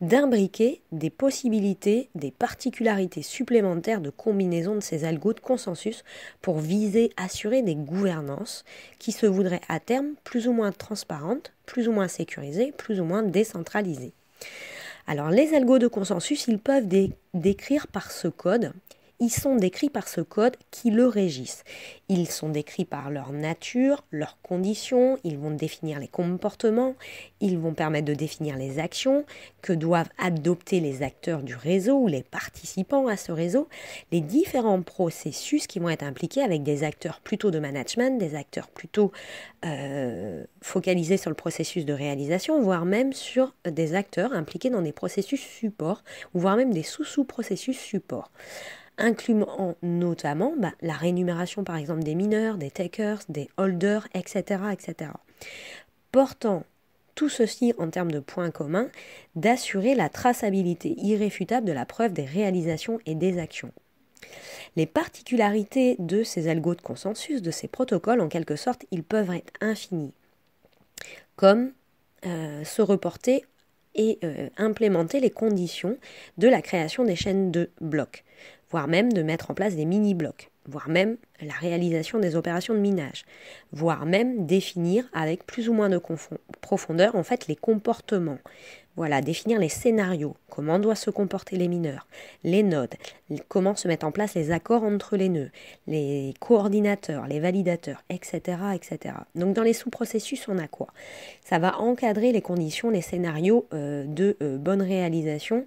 d'imbriquer des possibilités, des particularités supplémentaires de combinaison de ces algos de consensus pour viser assurer des gouvernances qui se voudraient à terme plus ou moins transparentes, plus ou moins sécurisées, plus ou moins décentralisées. Alors les algos de consensus, ils peuvent décrire par ce code ils sont décrits par ce code qui le régisse. Ils sont décrits par leur nature, leurs conditions, ils vont définir les comportements, ils vont permettre de définir les actions que doivent adopter les acteurs du réseau ou les participants à ce réseau, les différents processus qui vont être impliqués avec des acteurs plutôt de management, des acteurs plutôt euh, focalisés sur le processus de réalisation, voire même sur des acteurs impliqués dans des processus support, voire même des sous-sous-processus support incluant notamment bah, la rémunération par exemple des mineurs, des takers, des holders, etc. etc. Portant tout ceci en termes de points communs, d'assurer la traçabilité irréfutable de la preuve des réalisations et des actions. Les particularités de ces algos de consensus, de ces protocoles, en quelque sorte, ils peuvent être infinis, comme euh, se reporter et euh, implémenter les conditions de la création des chaînes de blocs voire même de mettre en place des mini-blocs, voire même la réalisation des opérations de minage, voire même définir avec plus ou moins de profondeur en fait les comportements. Voilà, définir les scénarios, comment doivent se comporter les mineurs, les nodes, comment se mettent en place les accords entre les nœuds, les coordinateurs, les validateurs, etc. etc. Donc dans les sous-processus, on a quoi Ça va encadrer les conditions, les scénarios euh, de euh, bonne réalisation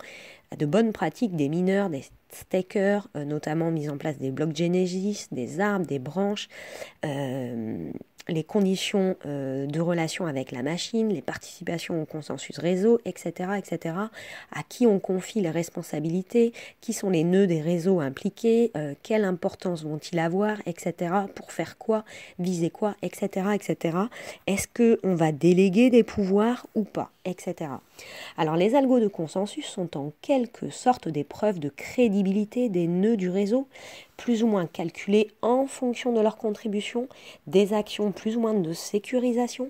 de bonnes pratiques des mineurs, des stakers, euh, notamment mise en place des blocs Genesis, des arbres, des branches, euh, les conditions euh, de relation avec la machine, les participations au consensus réseau, etc., etc. À qui on confie les responsabilités, qui sont les nœuds des réseaux impliqués, quelle importance vont-ils avoir, etc. Pour faire quoi, viser quoi, etc., etc. Est-ce qu'on va déléguer des pouvoirs ou pas, etc. Alors les algos de consensus sont en quelque sorte des preuves de crédibilité des nœuds du réseau, plus ou moins calculés en fonction de leur contribution, des actions plus ou moins de sécurisation.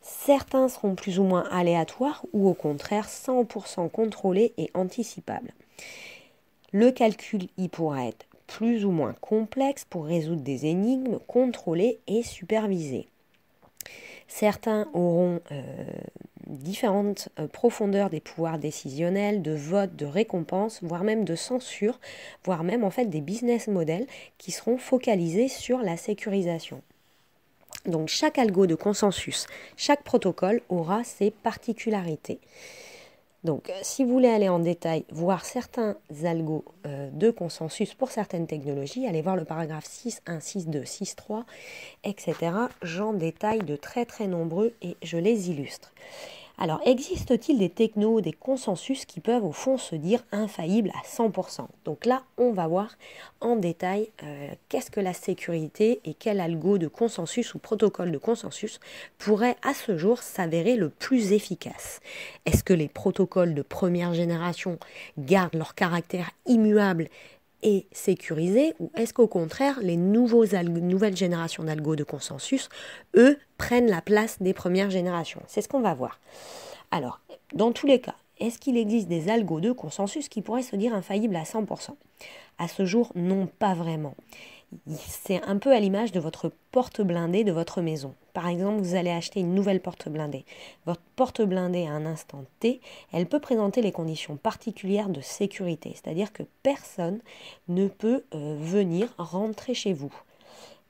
Certains seront plus ou moins aléatoires ou au contraire 100% contrôlés et anticipables. Le calcul y pourra être plus ou moins complexe pour résoudre des énigmes contrôlées et supervisées. Certains auront euh, différentes euh, profondeurs des pouvoirs décisionnels, de vote, de récompense, voire même de censure, voire même en fait des business models qui seront focalisés sur la sécurisation. Donc chaque algo de consensus, chaque protocole aura ses particularités. Donc euh, si vous voulez aller en détail voir certains algos euh, de consensus pour certaines technologies, allez voir le paragraphe 6, 1, 6, etc. J'en détaille de très très nombreux et je les illustre. Alors, existe-t-il des technos, des consensus qui peuvent au fond se dire infaillibles à 100% Donc là, on va voir en détail euh, qu'est-ce que la sécurité et quel algo de consensus ou protocole de consensus pourrait à ce jour s'avérer le plus efficace. Est-ce que les protocoles de première génération gardent leur caractère immuable et sécurisé ou est-ce qu'au contraire, les nouveaux nouvelles générations d'algos de consensus, eux, prennent la place des premières générations C'est ce qu'on va voir. Alors, dans tous les cas, est-ce qu'il existe des algos de consensus qui pourraient se dire infaillibles à 100% À ce jour, non, pas vraiment c'est un peu à l'image de votre porte blindée de votre maison. Par exemple, vous allez acheter une nouvelle porte blindée. Votre porte blindée à un instant T, elle peut présenter les conditions particulières de sécurité, c'est-à-dire que personne ne peut euh, venir rentrer chez vous.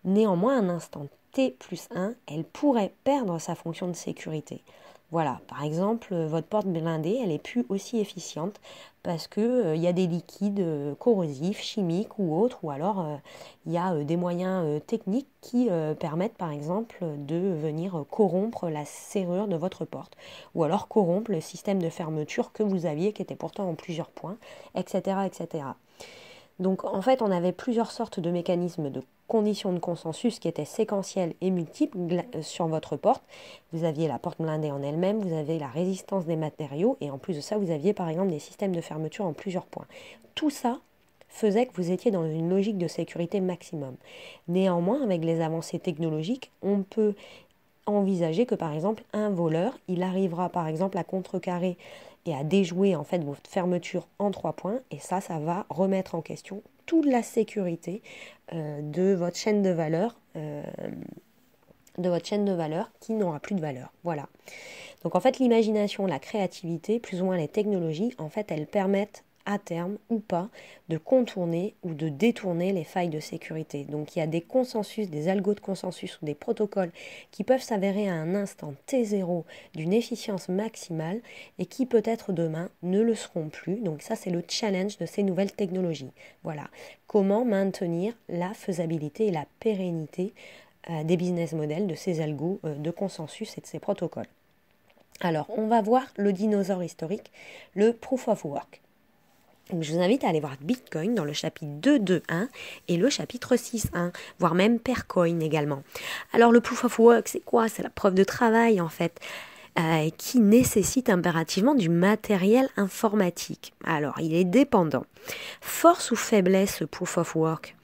Néanmoins, à un instant T plus 1, elle pourrait perdre sa fonction de sécurité. Voilà, par exemple, euh, votre porte blindée, elle n'est plus aussi efficiente parce qu'il euh, il y a des liquides euh, corrosifs, chimiques ou autres, ou alors il y a des moyens techniques qui permettent par exemple de venir corrompre la serrure de votre porte, ou alors corrompre le système de fermeture que vous aviez, qui était pourtant en plusieurs points, etc. etc. Donc en fait, on avait plusieurs sortes de mécanismes de conditions de consensus qui étaient séquentielles et multiples euh, sur votre porte. Vous aviez la porte blindée en elle-même, vous avez la résistance des matériaux et en plus de ça, vous aviez par exemple des systèmes de fermeture en plusieurs points. Tout ça faisait que vous étiez dans une logique de sécurité maximum. Néanmoins, avec les avancées technologiques, on peut envisager que par exemple un voleur, il arrivera par exemple à contrecarrer et à déjouer en fait votre fermeture en trois points et ça ça va remettre en question toute la sécurité euh, de votre chaîne de valeur euh, de votre chaîne de valeur qui n'aura plus de valeur. Voilà. Donc en fait, l'imagination, la créativité, plus ou moins les technologies, en fait, elles permettent à terme ou pas de contourner ou de détourner les failles de sécurité. Donc il y a des consensus, des algos de consensus ou des protocoles qui peuvent s'avérer à un instant T0 d'une efficience maximale et qui peut-être demain ne le seront plus. Donc ça c'est le challenge de ces nouvelles technologies. Voilà, comment maintenir la faisabilité et la pérennité euh, des business models, de ces algos euh, de consensus et de ces protocoles. Alors, on va voir le dinosaure historique, le proof of work je vous invite à aller voir Bitcoin dans le chapitre 2.2.1 et le chapitre 6.1, voire même Percoin également. Alors le proof of work, c'est quoi C'est la preuve de travail en fait. Euh, qui nécessite impérativement du matériel informatique. Alors, il est dépendant. Force ou faiblesse, proof of work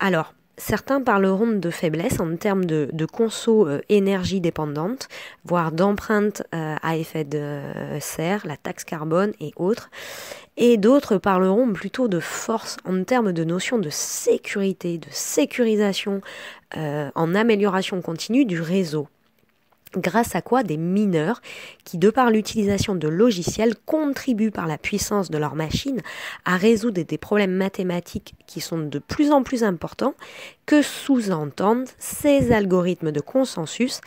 Alors, Certains parleront de faiblesse en termes de, de conso euh, énergie dépendante, voire d'empreinte euh, à effet de euh, serre, la taxe carbone et autres. Et d'autres parleront plutôt de force en termes de notion de sécurité, de sécurisation en amélioration continue du réseau grâce à quoi des mineurs qui, de par l'utilisation de logiciels, contribuent par la puissance de leur machines à résoudre des problèmes mathématiques qui sont de plus en plus importants, que sous-entendent ces algorithmes de consensus,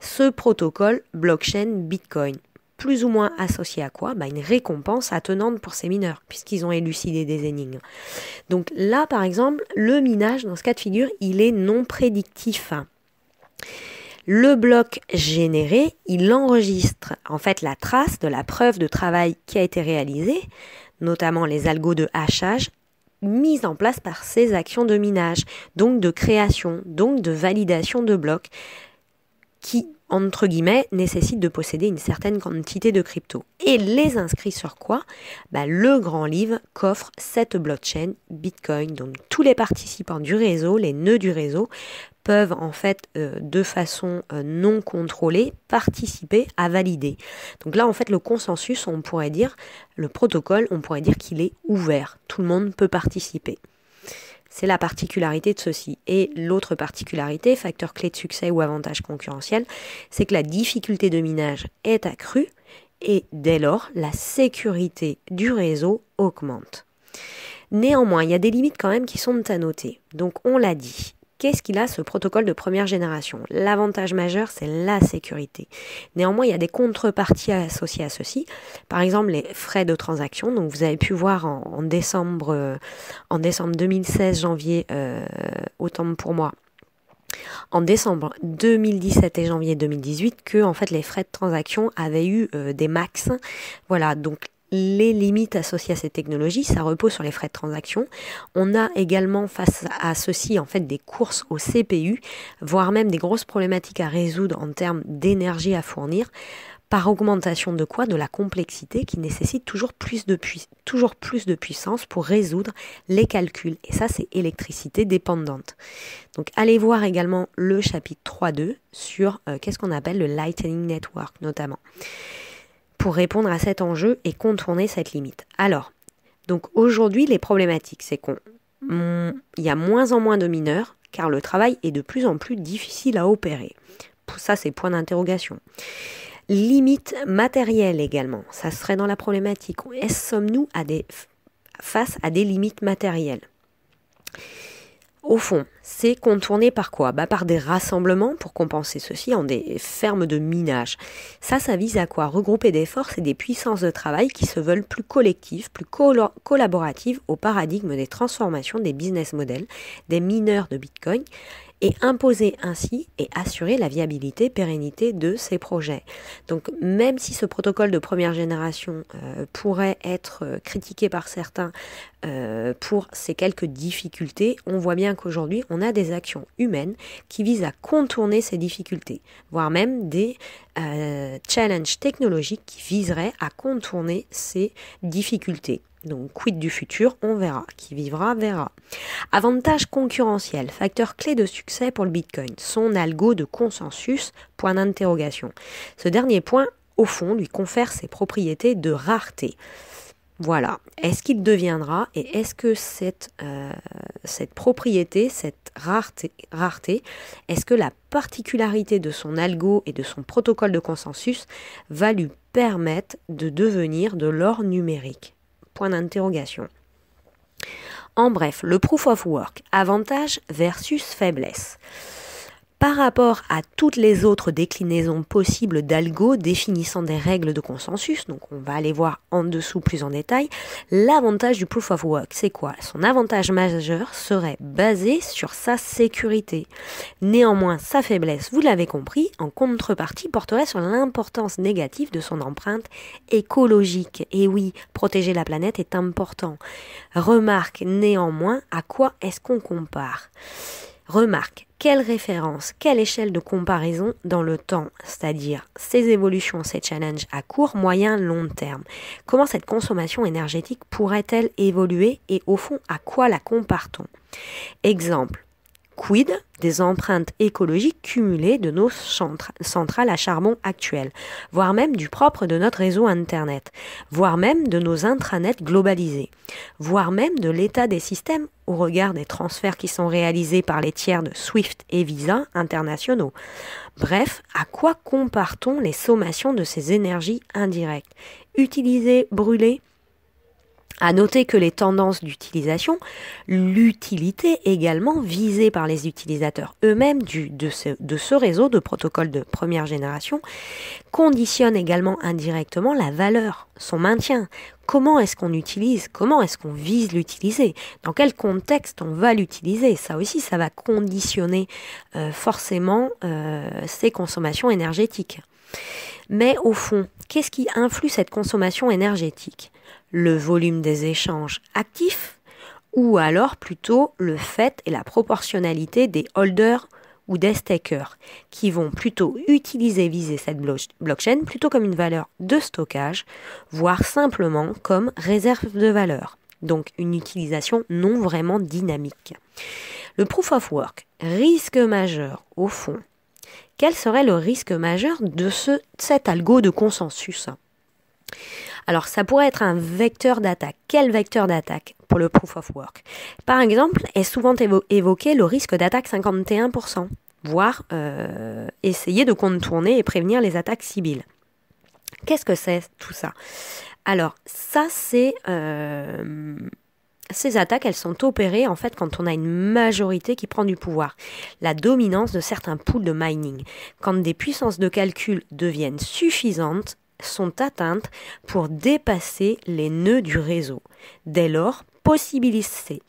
ce protocole blockchain Bitcoin plus ou moins associé à quoi bah, Une récompense attenante pour ces mineurs, puisqu'ils ont élucidé des énigmes. Donc là, par exemple, le minage, dans ce cas de figure, il est non prédictif le bloc généré, il enregistre en fait la trace de la preuve de travail qui a été réalisée, notamment les algos de hachage mis en place par ces actions de minage, donc de création, donc de validation de blocs, qui entre guillemets, nécessite de posséder une certaine quantité de crypto. Et les inscrits sur quoi bah, Le grand livre qu'offre cette blockchain Bitcoin. Donc tous les participants du réseau, les nœuds du réseau, peuvent en fait euh, de façon euh, non contrôlée participer à valider. Donc là en fait le consensus, on pourrait dire, le protocole, on pourrait dire qu'il est ouvert. Tout le monde peut participer. C'est la particularité de ceci. Et l'autre particularité, facteur clé de succès ou avantage concurrentiel, c'est que la difficulté de minage est accrue et dès lors la sécurité du réseau augmente. Néanmoins, il y a des limites quand même qui sont à noter. Donc on l'a dit, qu'est-ce qu'il a ce protocole de première génération L'avantage majeur, c'est la sécurité. Néanmoins, il y a des contreparties associées à ceci. Par exemple, les frais de transaction. Donc, vous avez pu voir en, décembre, en décembre 2016, euh, janvier, euh, autant pour moi, en décembre 2017 et janvier 2018 que en fait les frais de transaction avaient eu euh, des max. Voilà, donc les limites associées à ces technologies, ça repose sur les frais de transaction. On a également face à ceci en fait des courses au CPU, voire même des grosses problématiques à résoudre en termes d'énergie à fournir par augmentation de quoi De la complexité qui nécessite toujours plus, de toujours plus de, puissance pour résoudre les calculs. Et ça, c'est électricité dépendante. Donc allez voir également le chapitre 3.2 sur euh, qu'est-ce qu'on appelle le Lightning Network notamment pour répondre à cet enjeu et contourner cette limite. Alors, donc aujourd'hui, les problématiques, c'est qu'il mm, y a moins en moins de mineurs, car le travail est de plus en plus difficile à opérer. Ça, c'est point d'interrogation. Limite matérielle également, ça serait dans la problématique. Est-ce sommes-nous à face à des limites matérielles au fond, c'est contourné par quoi bah Par des rassemblements pour compenser ceci en des fermes de minage. Ça, ça vise à quoi Regrouper des forces et des puissances de travail qui se veulent plus collectives, plus collaboratives au paradigme des transformations des business models des mineurs de Bitcoin et imposer ainsi et assurer la viabilité, pérennité de ces projets. Donc même si ce protocole de première génération euh, pourrait être euh, critiqué par certains euh, pour ces quelques difficultés, on voit bien qu'aujourd'hui on a des actions humaines qui visent à contourner ces difficultés, voire même des challenges technologiques qui viseraient à contourner ces difficultés. Donc quid du futur, on verra. Qui vivra, verra. Avantage concurrentiel, facteur clé de succès pour le Bitcoin. Son algo de consensus, point d'interrogation. Ce dernier point, au fond, lui confère ses propriétés de rareté. Voilà. Est-ce qu'il deviendra et est-ce que cette, euh, propriété, cette rareté est-ce que la particularité de son algo et de son protocole de consensus va lui permettre de devenir de l'or numérique Point d'interrogation. En bref, le proof of work, avantage versus faiblesse par rapport à toutes les autres déclinaisons possibles d'algo définissant des règles de consensus, donc on va aller voir en dessous plus en détail, l'avantage du proof of work, c'est quoi Son avantage majeur serait basé sur sa sécurité. Néanmoins, sa faiblesse, vous l'avez compris, en contrepartie porterait sur l'importance négative de son empreinte écologique. Et oui, protéger la planète est important. Remarque néanmoins à quoi est-ce qu'on compare Remarque, quelle référence, quelle échelle de comparaison dans le temps, c'est-à-dire ces évolutions, ces challenges à court, moyen, long terme. Comment cette consommation énergétique pourrait-elle évoluer et au fond à quoi la compare-t-on Exemple, Quid des empreintes écologiques cumulées de nos centrales à charbon actuelles, voire même du propre de notre réseau Internet, voire même de nos intranets globalisés, voire même de l'état des systèmes au regard des transferts qui sont réalisés par les tiers de SWIFT et Visa internationaux. Bref, à quoi compare-t-on les sommations de ces énergies indirectes Utilisées, brûlées à noter que les tendances d'utilisation, l'utilité également visée par les utilisateurs eux-mêmes de ce, de ce réseau de protocoles de première génération, conditionne également indirectement la valeur, son maintien, comment est-ce qu'on utilise, comment est-ce qu'on vise l'utiliser, dans quel contexte on va l'utiliser. Ça aussi, ça va conditionner euh, forcément euh, ces ses consommations énergétiques. Mais au fond, qu'est-ce qui influe cette consommation énergétique le volume des échanges actifs, ou alors plutôt le fait et la proportionnalité des holders ou des stakers, qui vont plutôt utiliser, viser cette blockchain plutôt comme une valeur de stockage, voire simplement comme réserve de valeur, donc une utilisation non vraiment dynamique. Le proof of work, risque majeur au fond. Quel serait le risque majeur de ce, cet algo de consensus alors ça pourrait être un vecteur d'attaque. Quel vecteur d'attaque pour le proof of work Par exemple, est souvent évoqué le risque d'attaque 51%, voire euh, essayer de contourner et prévenir les attaques civiles. Qu'est-ce que c'est tout ça Alors ça c'est... Euh, ces attaques, elles sont opérées en fait quand on a une majorité qui prend du pouvoir. La dominance de certains pools de mining. Quand des puissances de calcul deviennent suffisantes, sont atteintes pour dépasser les nœuds du réseau. Dès lors, possibilité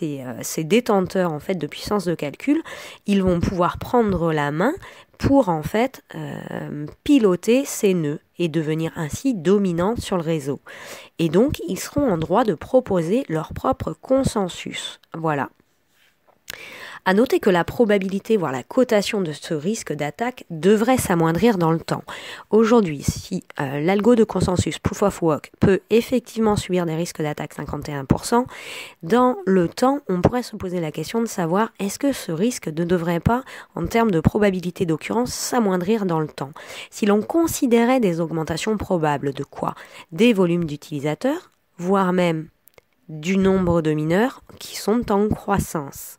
euh, ces, détenteurs en fait de puissance de calcul, ils vont pouvoir prendre la main pour en fait euh, piloter ces nœuds et devenir ainsi dominants sur le réseau. Et donc ils seront en droit de proposer leur propre consensus. Voilà. À noter que la probabilité, voire la cotation de ce risque d'attaque devrait s'amoindrir dans le temps. Aujourd'hui, si euh, l'algo de consensus Proof of Work peut effectivement subir des risques d'attaque 51%, dans le temps, on pourrait se poser la question de savoir est-ce que ce risque ne devrait pas, en termes de probabilité d'occurrence, s'amoindrir dans le temps. Si l'on considérait des augmentations probables de quoi Des volumes d'utilisateurs, voire même du nombre de mineurs qui sont en croissance.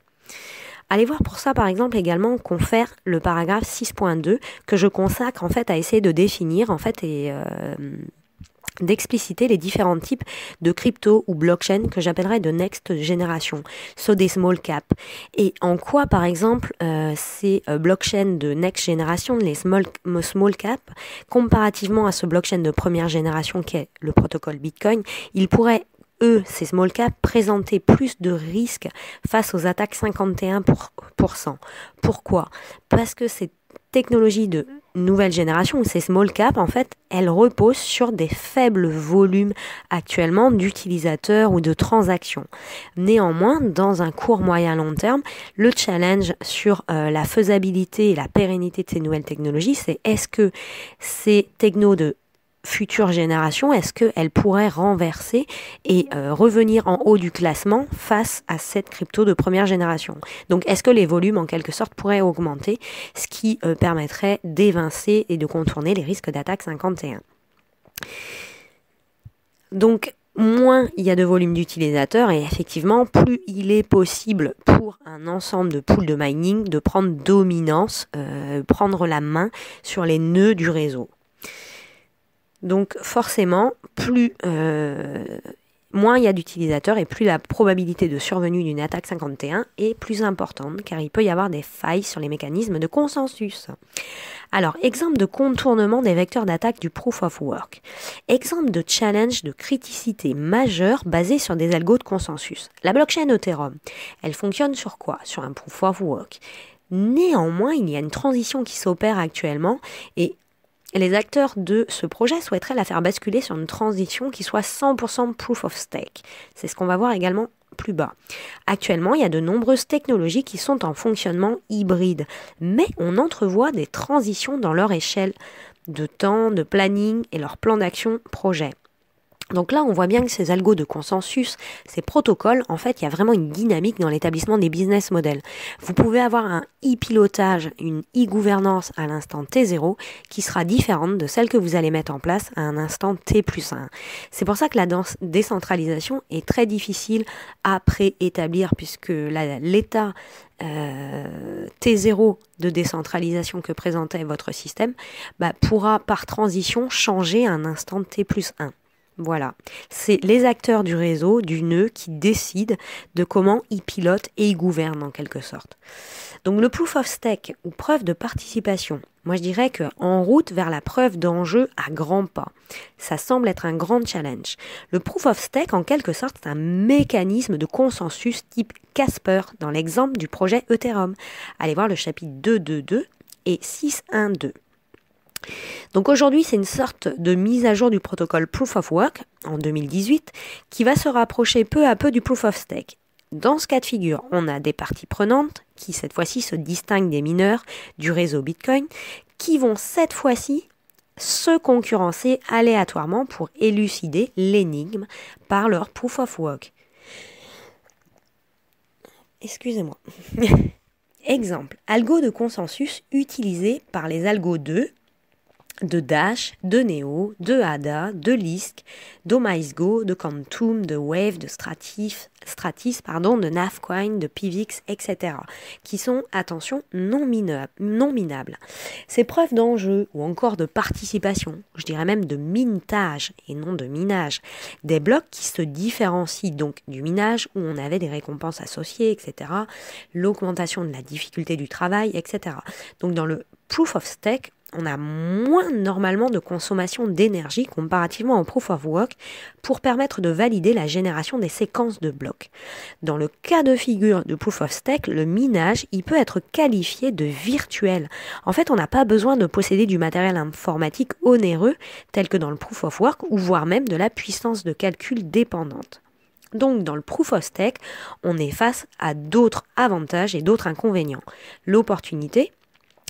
Allez voir pour ça par exemple également qu'on fait le paragraphe 6.2 que je consacre en fait à essayer de définir en fait et euh, d'expliciter les différents types de crypto ou blockchain que j'appellerais de next generation, so des small cap. Et en quoi, par exemple, euh, ces euh, blockchains de next generation, les small, small cap, comparativement à ce blockchain de première génération qui est le protocole Bitcoin, ils pourraient eux, ces small caps, présentaient plus de risques face aux attaques 51%. Pourquoi Parce que ces technologies de nouvelle génération, ces small caps, en fait, elles reposent sur des faibles volumes actuellement d'utilisateurs ou de transactions. Néanmoins, dans un court moyen long terme, le challenge sur euh, la faisabilité et la pérennité de ces nouvelles technologies, c'est est-ce que ces technos de future génération, est-ce qu'elle pourrait renverser et euh, revenir en haut du classement face à cette crypto de première génération Donc est-ce que les volumes en quelque sorte pourraient augmenter, ce qui euh, permettrait d'évincer et de contourner les risques d'attaque 51 Donc moins il y a de volume d'utilisateurs et effectivement plus il est possible pour un ensemble de pools de mining de prendre dominance, euh, prendre la main sur les nœuds du réseau. Donc forcément, plus euh, moins il y a d'utilisateurs et plus la probabilité de survenue d'une attaque 51 est plus importante car il peut y avoir des failles sur les mécanismes de consensus. Alors, exemple de contournement des vecteurs d'attaque du proof of work. Exemple de challenge de criticité majeure basé sur des algos de consensus. La blockchain Ethereum, elle fonctionne sur quoi Sur un proof of work. Néanmoins, il y a une transition qui s'opère actuellement et les acteurs de ce projet souhaiteraient la faire basculer sur une transition qui soit 100% proof of stake. C'est ce qu'on va voir également plus bas. Actuellement, il y a de nombreuses technologies qui sont en fonctionnement hybride, mais on entrevoit des transitions dans leur échelle de temps, de planning et leur plan d'action projet. Donc là, on voit bien que ces algos de consensus, ces protocoles, en fait, il y a vraiment une dynamique dans l'établissement des business models. Vous pouvez avoir un e-pilotage, une e-gouvernance à l'instant T0 qui sera différente de celle que vous allez mettre en place à un instant T plus 1. C'est pour ça que la décentralisation est très difficile à préétablir puisque l'État euh, T0 de décentralisation que présentait votre système bah, pourra par transition changer à un instant T plus 1. Voilà, c'est les acteurs du réseau, du nœud, qui décident de comment ils pilotent et ils gouvernent en quelque sorte. Donc le proof of stake ou preuve de participation, moi je dirais que en route vers la preuve d'enjeu à grands pas, ça semble être un grand challenge. Le proof of stake en quelque sorte c'est un mécanisme de consensus type Casper dans l'exemple du projet Ethereum. Allez voir le chapitre 2.2.2 et 6.1.2. Donc aujourd'hui, c'est une sorte de mise à jour du protocole Proof of Work en 2018 qui va se rapprocher peu à peu du Proof of Stake. Dans ce cas de figure, on a des parties prenantes qui cette fois-ci se distinguent des mineurs du réseau Bitcoin qui vont cette fois-ci se concurrencer aléatoirement pour élucider l'énigme par leur Proof of Work. Excusez-moi. <laughs> Exemple, algo de consensus utilisé par les algos 2 de Dash, de Neo, de Ada, de Lisk, d'Omaisgo, de Quantum, de Wave, de Stratif, Stratis, pardon, de Navcoin, de Pivix, etc. qui sont, attention, non, non minables. Ces preuves d'enjeu ou encore de participation, je dirais même de mintage et non de minage, des blocs qui se différencient donc du minage où on avait des récompenses associées, etc., l'augmentation de la difficulté du travail, etc. Donc dans le proof of stake, on a moins normalement de consommation d'énergie comparativement au proof of work pour permettre de valider la génération des séquences de blocs. Dans le cas de figure de proof of stake, le minage, il peut être qualifié de virtuel. En fait, on n'a pas besoin de posséder du matériel informatique onéreux tel que dans le proof of work ou voire même de la puissance de calcul dépendante. Donc dans le proof of stake, on est face à d'autres avantages et d'autres inconvénients. L'opportunité,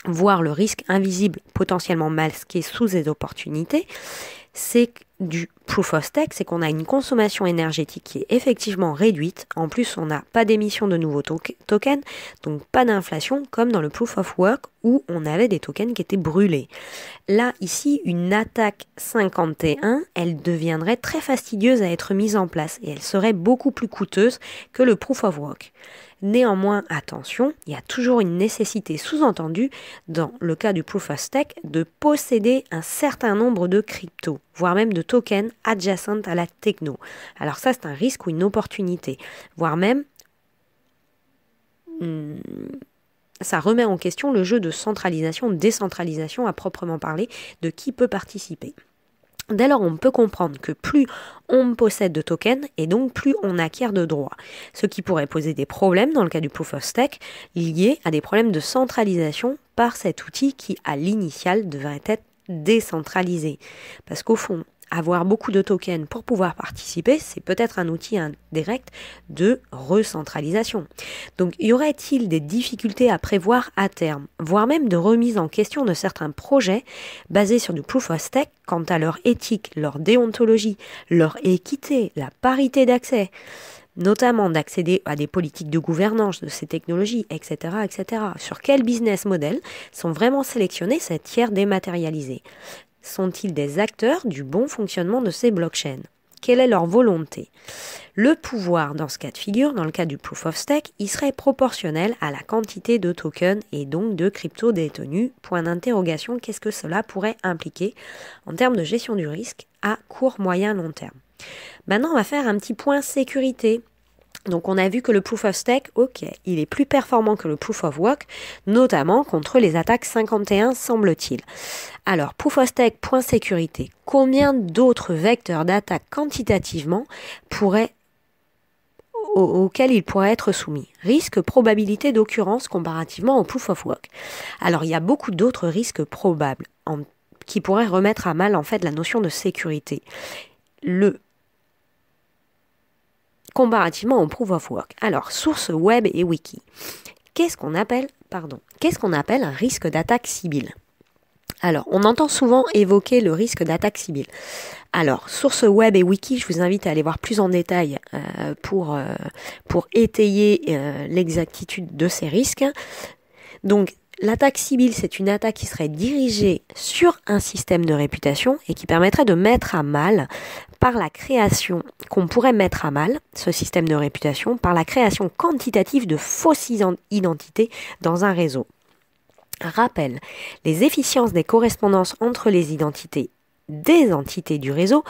voir le risque invisible potentiellement masqué sous les opportunités, c'est du proof of stake, c'est qu'on a une consommation énergétique qui est effectivement réduite. En plus, on n'a pas d'émission de nouveaux tokens, donc pas d'inflation comme dans le proof of work où on avait des tokens qui étaient brûlés. Là, ici, une attaque 51, elle deviendrait très fastidieuse à être mise en place et elle serait beaucoup plus coûteuse que le proof of work. Néanmoins, attention, il y a toujours une nécessité sous-entendue, dans le cas du proof of stake, de posséder un certain nombre de cryptos, voire même de tokens adjacents à la techno. Alors ça, c'est un risque ou une opportunité, voire même... Hmm, ça remet en question le jeu de centralisation, décentralisation à proprement parler, de qui peut participer. Dès lors, on peut comprendre que plus on possède de tokens et donc plus on acquiert de droits, ce qui pourrait poser des problèmes dans le cas du proof of stake liés à des problèmes de centralisation par cet outil qui à l'initial devrait être décentralisé. Parce qu'au fond, avoir beaucoup de tokens pour pouvoir participer, c'est peut-être un outil indirect de recentralisation. Donc y aurait-il des difficultés à prévoir à terme, voire même de remise en question de certains projets basés sur du proof of stake quant à leur éthique, leur déontologie, leur équité, la parité d'accès notamment d'accéder à des politiques de gouvernance de ces technologies, etc., etc. Sur quel business model sont vraiment sélectionnés ces tiers dématérialisés sont-ils des acteurs du bon fonctionnement de ces blockchains Quelle est leur volonté Le pouvoir dans ce cas de figure, dans le cas du proof of stake, il serait proportionnel à la quantité de tokens et donc de crypto détenus. Point d'interrogation, qu'est-ce que cela pourrait impliquer en termes de gestion du risque à court, moyen, long terme Maintenant, on va faire un petit point sécurité. Donc on a vu que le proof of stake, ok, il est plus performant que le proof of work, notamment contre les attaques 51 semble-t-il. Alors proof of stake, point sécurité, combien d'autres vecteurs d'attaque quantitativement pourraient auquel il pourrait être soumis. Risque, probabilité d'occurrence comparativement au proof of work. Alors il y a beaucoup d'autres risques probables qui pourraient remettre à mal en fait la notion de sécurité. Le comparativement au proof of work. Alors, source web et wiki. Qu'est-ce qu'on appelle, pardon, qu'est-ce qu'on appelle un risque d'attaque civile alors, on entend souvent évoquer le risque d'attaque civile. Alors, source web et wiki, je vous invite à aller voir plus en détail euh, pour, euh, pour étayer euh, l'exactitude de ces risques. Donc, L'attaque civile, c'est une attaque qui serait dirigée sur un système de réputation et qui permettrait de mettre à mal, par la création qu'on pourrait mettre à mal, ce système de réputation, par la création quantitative de fausses identités dans un réseau. Rappel, les efficiences des correspondances entre les identités des entités du réseau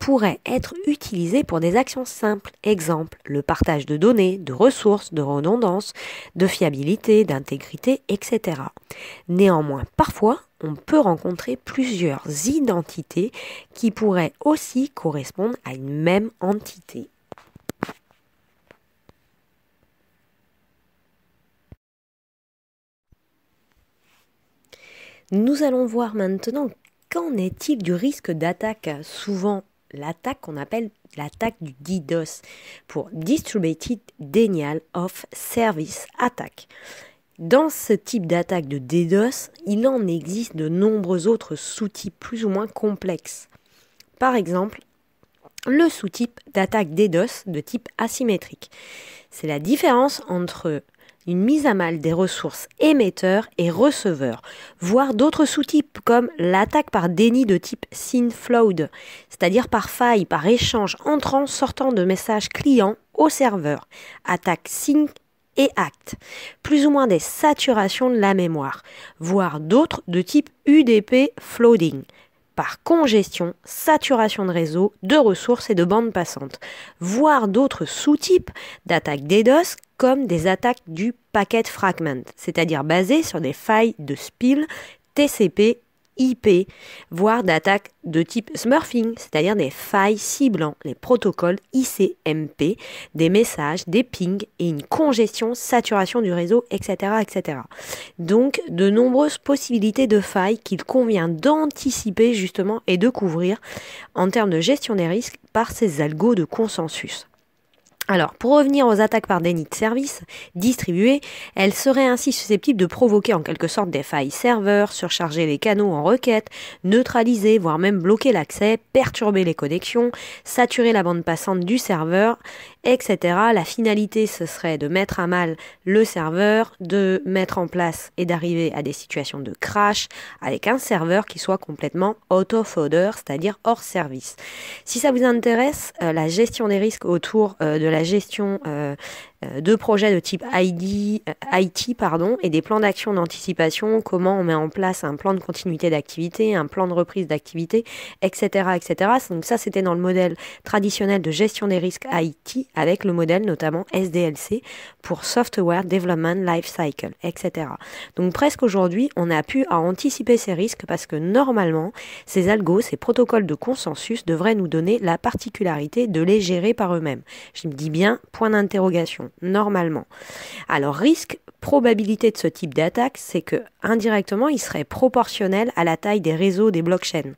pourraient être utilisées pour des actions simples, exemple le partage de données, de ressources, de redondance, de fiabilité, d'intégrité, etc. Néanmoins, parfois, on peut rencontrer plusieurs identités qui pourraient aussi correspondre à une même entité. Nous allons voir maintenant Qu'en est-il du risque d'attaque Souvent, l'attaque qu'on appelle l'attaque du DDoS pour Distributed Denial of Service Attack. Dans ce type d'attaque de DDoS, il en existe de nombreux autres sous-types plus ou moins complexes. Par exemple, le sous-type d'attaque DDoS de type asymétrique. C'est la différence entre une mise à mal des ressources émetteurs et receveurs, voire d'autres sous-types comme l'attaque par déni de type SYN SYNFLOAD, c'est-à-dire par faille, par échange entrant, sortant de messages clients au serveur, attaque SYN et ACT, plus ou moins des saturations de la mémoire, voire d'autres de type UDP flooding, par congestion, saturation de réseau, de ressources et de bandes passantes, voire d'autres sous-types d'attaque DDoS comme des attaques du packet fragment, c'est-à-dire basées sur des failles de Spill, TCP, IP, voire d'attaques de type smurfing, c'est-à-dire des failles ciblant les protocoles ICMP, des messages, des pings et une congestion, saturation du réseau, etc. etc. Donc de nombreuses possibilités de failles qu'il convient d'anticiper justement et de couvrir en termes de gestion des risques par ces algos de consensus. Alors, pour revenir aux attaques par déni de service distribuées, elles seraient ainsi susceptibles de provoquer en quelque sorte des failles serveurs, surcharger les canaux en requête, neutraliser, voire même bloquer l'accès, perturber les connexions, saturer la bande passante du serveur etc. La finalité, ce serait de mettre à mal le serveur, de mettre en place et d'arriver à des situations de crash avec un serveur qui soit complètement of order, cest c'est-à-dire hors service. Si ça vous intéresse, euh, la gestion des risques autour euh, de la gestion euh, euh, deux projets de type IT euh, pardon, et des plans d'action d'anticipation, comment on met en place un plan de continuité d'activité, un plan de reprise d'activité, etc., etc. Donc ça, c'était dans le modèle traditionnel de gestion des risques IT avec le modèle notamment SDLC pour Software Development Life Cycle, etc. Donc presque aujourd'hui, on a pu anticiper ces risques parce que normalement, ces algos, ces protocoles de consensus devraient nous donner la particularité de les gérer par eux-mêmes. Je me dis bien point d'interrogation normalement. Alors risque, probabilité de ce type d'attaque, c'est que indirectement, il serait proportionnel à la taille des réseaux des blockchains.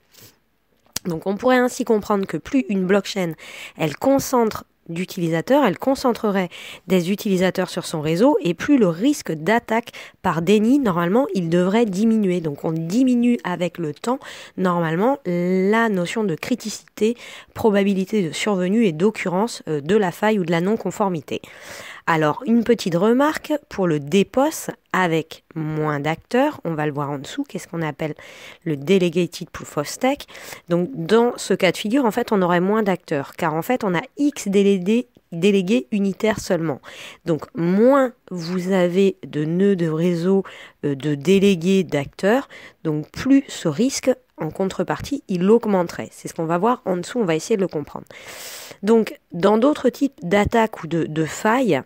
Donc on pourrait ainsi comprendre que plus une blockchain, elle concentre d'utilisateurs, elle concentrerait des utilisateurs sur son réseau et plus le risque d'attaque par déni, normalement, il devrait diminuer. Donc on diminue avec le temps, normalement, la notion de criticité, probabilité de survenue et d'occurrence euh, de la faille ou de la non-conformité. Alors, une petite remarque pour le DPOS avec moins d'acteurs, on va le voir en dessous, qu'est-ce qu'on appelle le Delegated Proof of Stake. Donc, dans ce cas de figure, en fait, on aurait moins d'acteurs, car en fait, on a X délégués unitaires seulement. Donc moins vous avez de nœuds de réseau euh, de délégués d'acteurs, donc plus ce risque en contrepartie, il augmenterait. C'est ce qu'on va voir en dessous, on va essayer de le comprendre. Donc dans d'autres types d'attaques ou de failles,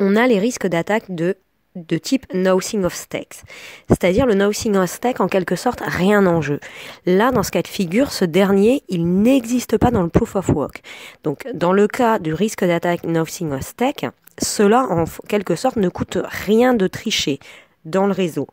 on a les risques d'attaque de de type nothing of stakes c'est-à-dire le nothing of stakes » en quelque sorte rien en jeu. Là, dans ce cas de figure, ce dernier, il n'existe pas dans le proof of work. Donc, dans le cas du risque d'attaque nothing of stakes », cela en quelque sorte ne coûte rien de tricher dans le réseau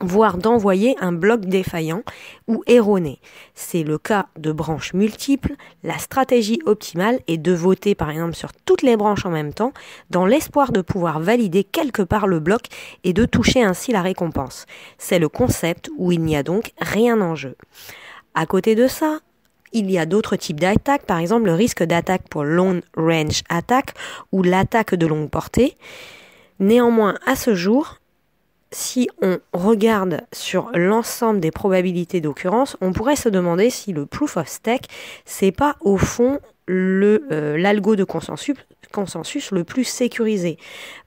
voire d'envoyer un bloc défaillant ou erroné. C'est le cas de branches multiples. La stratégie optimale est de voter par exemple sur toutes les branches en même temps dans l'espoir de pouvoir valider quelque part le bloc et de toucher ainsi la récompense. C'est le concept où il n'y a donc rien en jeu. À côté de ça, il y a d'autres types d'attaques, par exemple le risque d'attaque pour long range attack ou l'attaque de longue portée. Néanmoins, à ce jour, si on regarde sur l'ensemble des probabilités d'occurrence, on pourrait se demander si le proof of stake, c'est pas au fond euh, l'algo de consensus, le plus sécurisé,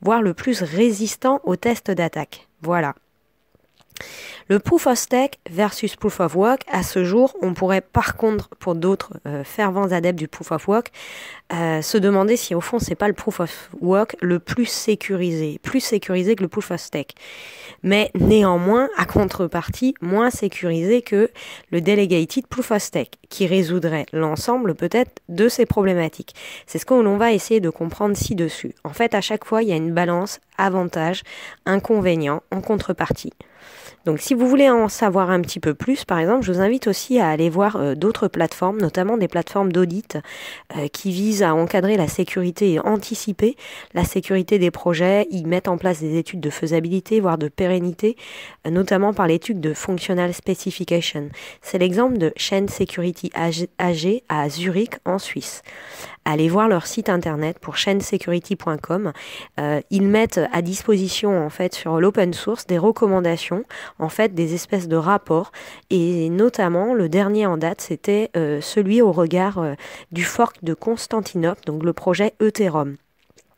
voire le plus résistant aux tests d'attaque. Voilà. Le proof of stake versus proof of work, à ce jour, on pourrait par contre, pour d'autres euh, fervents adeptes du proof of work, euh, se demander si au fond c'est pas le proof of work le plus sécurisé, plus sécurisé que le proof of stake, mais néanmoins à contrepartie moins sécurisé que le delegated proof of stake, qui résoudrait l'ensemble peut-être de ces problématiques. C'est ce que l'on va essayer de comprendre ci-dessus. En fait, à chaque fois, il y a une balance avantage-inconvénient en contrepartie. Donc si vous voulez en savoir un petit peu plus, par exemple, je vous invite aussi à aller voir euh, d'autres plateformes, notamment des plateformes d'audit euh, qui visent à encadrer la sécurité et anticiper la sécurité des projets. Ils mettent en place des études de faisabilité, voire de pérennité, euh, notamment par l'étude de Functional Specification. C'est l'exemple de Chain Security AG à Zurich, en Suisse. Allez voir leur site internet pour chainsecurity.com. ils mettent à disposition, en fait, sur l'open source des recommandations en fait des espèces de rapports. Et notamment, le dernier en date, c'était euh, celui au regard euh, du fork de Constantinople, donc le projet Euterum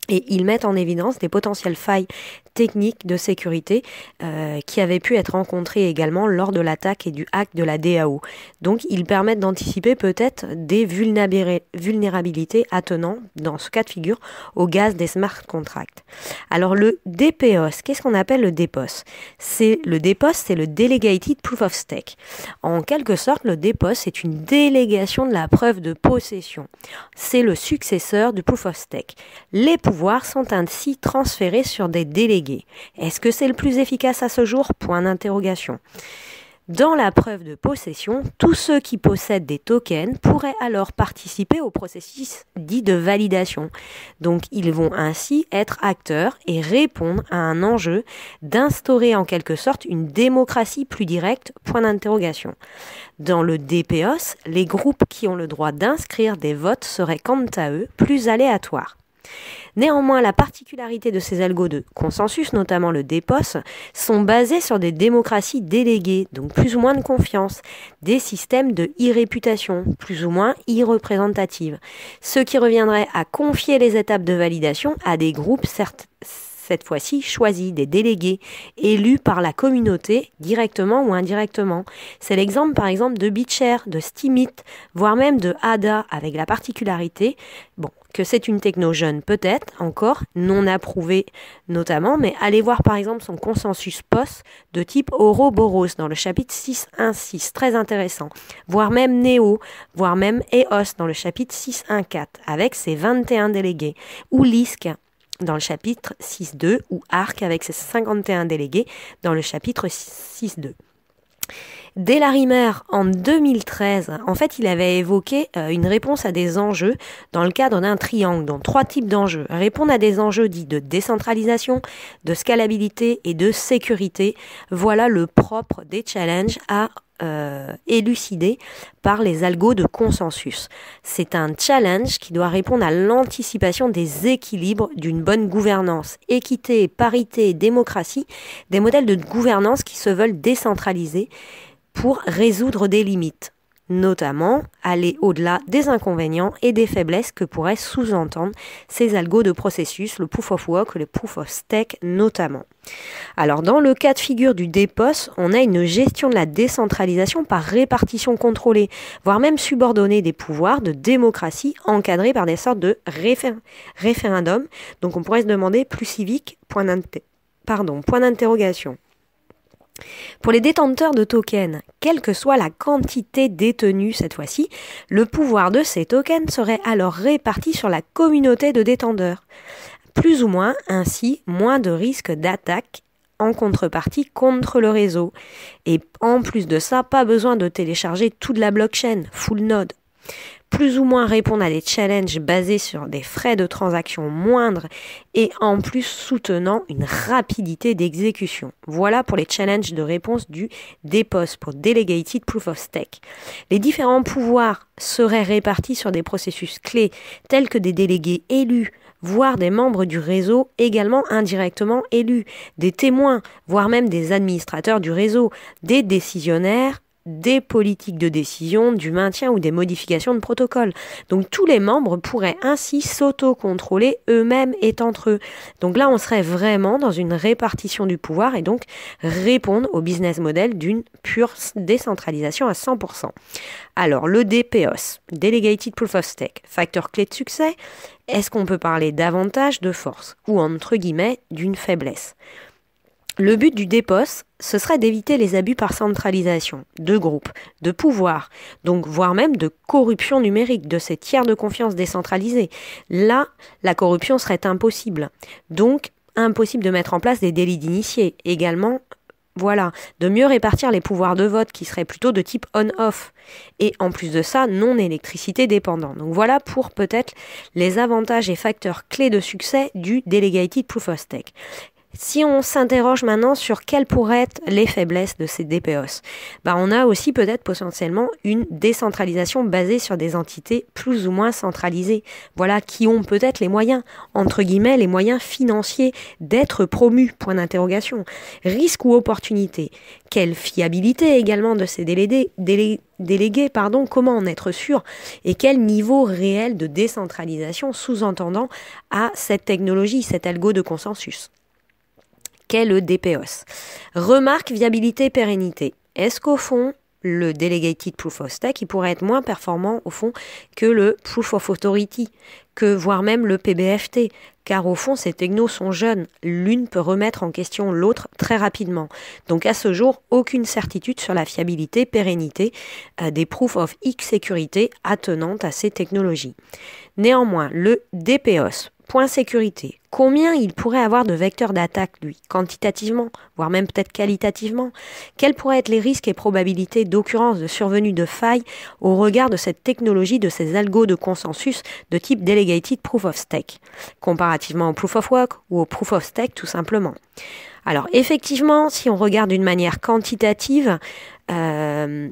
Et ils mettent en évidence des potentielles failles techniques de sécurité euh, qui avaient pu être rencontrées également lors de l'attaque et du hack de la DAO. Donc ils permettent d'anticiper peut-être des vulnérabilités attenant, dans ce cas de figure, au gaz des smart contracts. Alors le DPOS, qu'est-ce qu'on appelle le DPOS C'est le DPOS, c'est le Delegated Proof of Stake. En quelque sorte, le DPOS est une délégation de la preuve de possession. C'est le successeur du Proof of Stake. Les pouvoirs sont ainsi transférés sur des délégués est-ce que c'est le plus efficace à ce jour Point d'interrogation. Dans la preuve de possession, tous ceux qui possèdent des tokens pourraient alors participer au processus dit de validation. Donc ils vont ainsi être acteurs et répondre à un enjeu d'instaurer en quelque sorte une démocratie plus directe, point d'interrogation. Dans le DPOS, les groupes qui ont le droit d'inscrire des votes seraient quant à eux plus aléatoires. Néanmoins, la particularité de ces algos de consensus, notamment le DEPOS, sont basés sur des démocraties déléguées, donc plus ou moins de confiance, des systèmes de irréputation, plus ou moins irreprésentatives, ce qui reviendrait à confier les étapes de validation à des groupes certes cette fois-ci choisis, des délégués, élus par la communauté, directement ou indirectement. C'est l'exemple par exemple de Bitcher, de Steemit, voire même de Ada, avec la particularité, bon, que c'est une techno jeune, peut-être encore, non approuvée notamment, mais allez voir par exemple son consensus post de type Ouroboros dans le chapitre 6.1.6, très intéressant, voire même Néo, voire même EOS dans le chapitre 6.1.4, avec ses 21 délégués, ou Lisk dans le chapitre 6.2, ou ARC avec ses 51 délégués dans le chapitre 6.2. Dès Larimer, en 2013, en fait, il avait évoqué euh, une réponse à des enjeux dans le cadre d'un triangle, dont trois types d'enjeux. Répondre à des enjeux dits de décentralisation, de scalabilité et de sécurité. Voilà le propre des challenges à euh, élucider par les algos de consensus. C'est un challenge qui doit répondre à l'anticipation des équilibres d'une bonne gouvernance. Équité, parité, démocratie, des modèles de gouvernance qui se veulent décentralisés pour résoudre des limites, notamment aller au-delà des inconvénients et des faiblesses que pourraient sous-entendre ces algos de processus, le proof of work, le proof of stake notamment. Alors dans le cas de figure du dépôt, on a une gestion de la décentralisation par répartition contrôlée, voire même subordonnée des pouvoirs de démocratie encadrés par des sortes de référendums. Donc on pourrait se demander plus civique, point d'interrogation. Pour les détenteurs de tokens, quelle que soit la quantité détenue cette fois-ci, le pouvoir de ces tokens serait alors réparti sur la communauté de détenteurs. Plus ou moins, ainsi, moins de risque d'attaque en contrepartie contre le réseau. Et en plus de ça, pas besoin de télécharger toute la blockchain, full node, plus ou moins répondre à des challenges basés sur des frais de transaction moindres et en plus soutenant une rapidité d'exécution. Voilà pour les challenges de réponse du DEPOS pour Delegated Proof of Stake. Les différents pouvoirs seraient répartis sur des processus clés tels que des délégués élus, voire des membres du réseau également indirectement élus, des témoins, voire même des administrateurs du réseau, des décisionnaires des politiques de décision, du maintien ou des modifications de protocoles. Donc tous les membres pourraient ainsi s'auto-contrôler eux-mêmes et entre eux. Donc là, on serait vraiment dans une répartition du pouvoir et donc répondre au business model d'une pure décentralisation à 100%. Alors le DPOS, Delegated Proof of Stake, facteur clé de succès, est-ce qu'on peut parler davantage de force ou entre guillemets d'une faiblesse le but du dépost, ce serait d'éviter les abus par centralisation, de groupes, de pouvoir, donc voire même de corruption numérique, de ces tiers de confiance décentralisés. Là, la corruption serait impossible. Donc, impossible de mettre en place des délits d'initiés. Également, voilà, de mieux répartir les pouvoirs de vote qui seraient plutôt de type on-off. Et en plus de ça, non électricité dépendant. Donc voilà pour peut-être les avantages et facteurs clés de succès du Delegated Proof of Stake. Si on s'interroge maintenant sur quelles pourraient être les faiblesses de ces DPOS, bah on a aussi peut-être potentiellement une décentralisation basée sur des entités plus ou moins centralisées, voilà, qui ont peut-être les moyens, entre guillemets, les moyens financiers d'être promus, point d'interrogation. Risque ou opportunité Quelle fiabilité également de ces délégués, délégués pardon, Comment en être sûr Et quel niveau réel de décentralisation sous-entendant à cette technologie, cet algo de consensus qu'est le DPOS. Remarque viabilité pérennité. Est-ce qu'au fond, le Delegated Proof of Stake, pourrait être moins performant au fond que le Proof of Authority, que voire même le PBFT, car au fond ces technos sont jeunes, l'une peut remettre en question l'autre très rapidement. Donc à ce jour, aucune certitude sur la fiabilité, pérennité euh, des Proof of X sécurité attenantes à ces technologies. Néanmoins, le DPOS Point sécurité. Combien il pourrait avoir de vecteurs d'attaque, lui, quantitativement, voire même peut-être qualitativement Quels pourraient être les risques et probabilités d'occurrence de survenue de failles au regard de cette technologie, de ces algos de consensus de type Delegated Proof of Stake, comparativement au Proof of Work ou au Proof of Stake tout simplement Alors effectivement, si on regarde d'une manière quantitative, euh,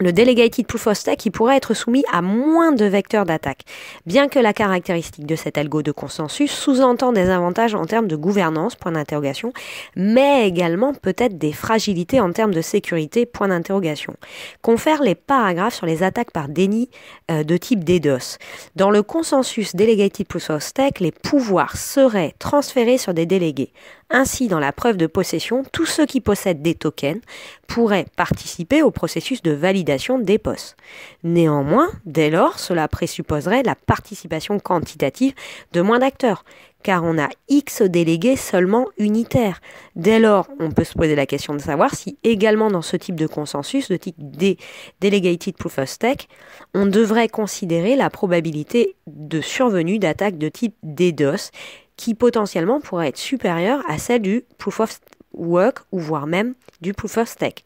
le delegated proof of stake, pourrait être soumis à moins de vecteurs d'attaque, bien que la caractéristique de cet algo de consensus sous-entend des avantages en termes de gouvernance, point d'interrogation, mais également peut-être des fragilités en termes de sécurité, point d'interrogation. Confère les paragraphes sur les attaques par déni euh, de type DDoS. Dans le consensus delegated proof of stake, les pouvoirs seraient transférés sur des délégués. Ainsi, dans la preuve de possession, tous ceux qui possèdent des tokens pourraient participer au processus de validation des POS. Néanmoins, dès lors, cela présupposerait la participation quantitative de moins d'acteurs, car on a X délégués seulement unitaires. Dès lors, on peut se poser la question de savoir si également dans ce type de consensus, de type D, Delegated Proof of Stake, on devrait considérer la probabilité de survenue d'attaques de type DDoS qui potentiellement pourrait être supérieur à celle du proof of work ou voire même du proof of stake.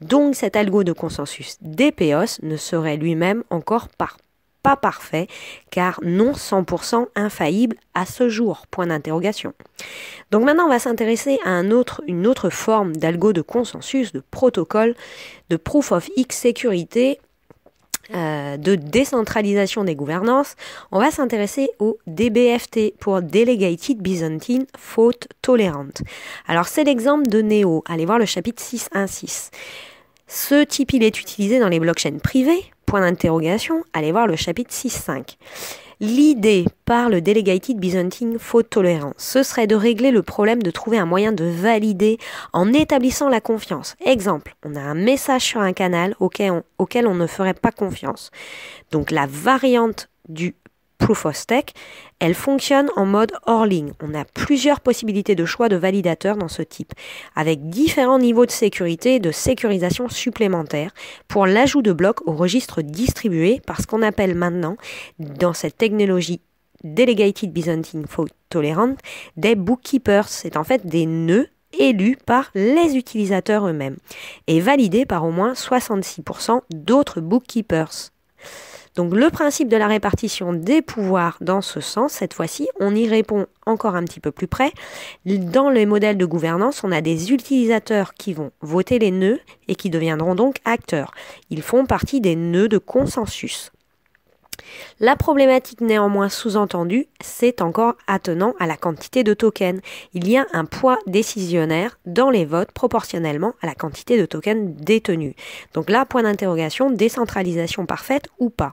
Donc cet algo de consensus DPOS ne serait lui-même encore pas parfait car non 100% infaillible à ce jour. Point d'interrogation. Donc maintenant on va s'intéresser à une autre forme d'algo de consensus, de protocole, de proof of X sécurité euh, de décentralisation des gouvernances, on va s'intéresser au DBFT pour Delegated Byzantine Faute Tolérante. Alors c'est l'exemple de NEO, allez voir le chapitre 616. Ce type il est utilisé dans les blockchains privées, point d'interrogation, allez voir le chapitre 6.5. L'idée par le Delegated Byzantine Faute Tolérance, ce serait de régler le problème de trouver un moyen de valider en établissant la confiance. Exemple, on a un message sur un canal auquel on, auquel on ne ferait pas confiance. Donc la variante du proof of stake, elle fonctionne en mode hors ligne. On a plusieurs possibilités de choix de validateurs dans ce type, avec différents niveaux de sécurité et de sécurisation supplémentaires pour l'ajout de blocs au registre distribué par ce qu'on appelle maintenant, dans cette technologie Delegated Byzantine Fault Tolerant, des bookkeepers. C'est en fait des nœuds élus par les utilisateurs eux-mêmes et validés par au moins 66% d'autres bookkeepers. Donc le principe de la répartition des pouvoirs dans ce sens, cette fois-ci, on y répond encore un petit peu plus près. Dans les modèles de gouvernance, on a des utilisateurs qui vont voter les nœuds et qui deviendront donc acteurs. Ils font partie des nœuds de consensus. La problématique néanmoins sous-entendue, c'est encore attenant à la quantité de tokens. Il y a un poids décisionnaire dans les votes proportionnellement à la quantité de tokens détenus. Donc là, point d'interrogation, décentralisation parfaite ou pas.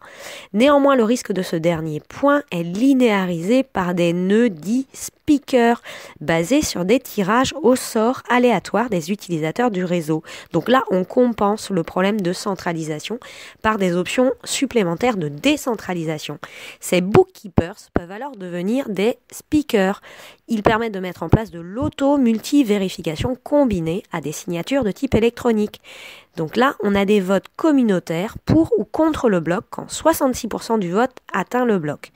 Néanmoins, le risque de ce dernier point est linéarisé par des nœuds dits speakers, basés sur des tirages au sort aléatoire des utilisateurs du réseau. Donc là, on compense le problème de centralisation par des options supplémentaires de décentralisation ces bookkeepers peuvent alors devenir des speakers. Ils permettent de mettre en place de l'auto-multi-vérification combinée à des signatures de type électronique. Donc là, on a des votes communautaires pour ou contre le bloc quand 66% du vote atteint le bloc.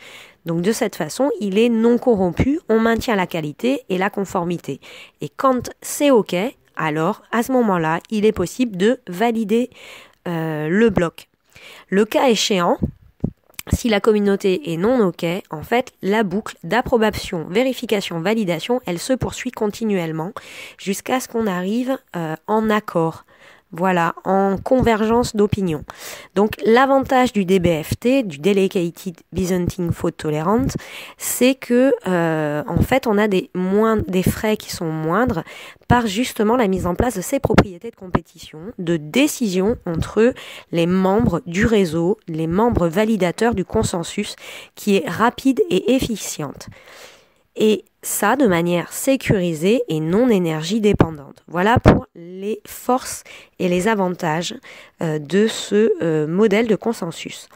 Donc de cette façon, il est non corrompu, on maintient la qualité et la conformité. Et quand c'est OK, alors à ce moment-là, il est possible de valider euh, le bloc. Le cas échéant, si la communauté est non OK, en fait, la boucle d'approbation, vérification, validation, elle se poursuit continuellement jusqu'à ce qu'on arrive euh, en accord. Voilà, en convergence d'opinion. Donc l'avantage du DBFT, du Delegated Byzantine Fault Tolerant, c'est que euh, en fait on a des, moins, des frais qui sont moindres par justement la mise en place de ces propriétés de compétition, de décision entre les membres du réseau, les membres validateurs du consensus, qui est rapide et efficiente. Et ça de manière sécurisée et non énergie dépendante. Voilà pour les forces et les avantages euh, de ce euh, modèle de consensus.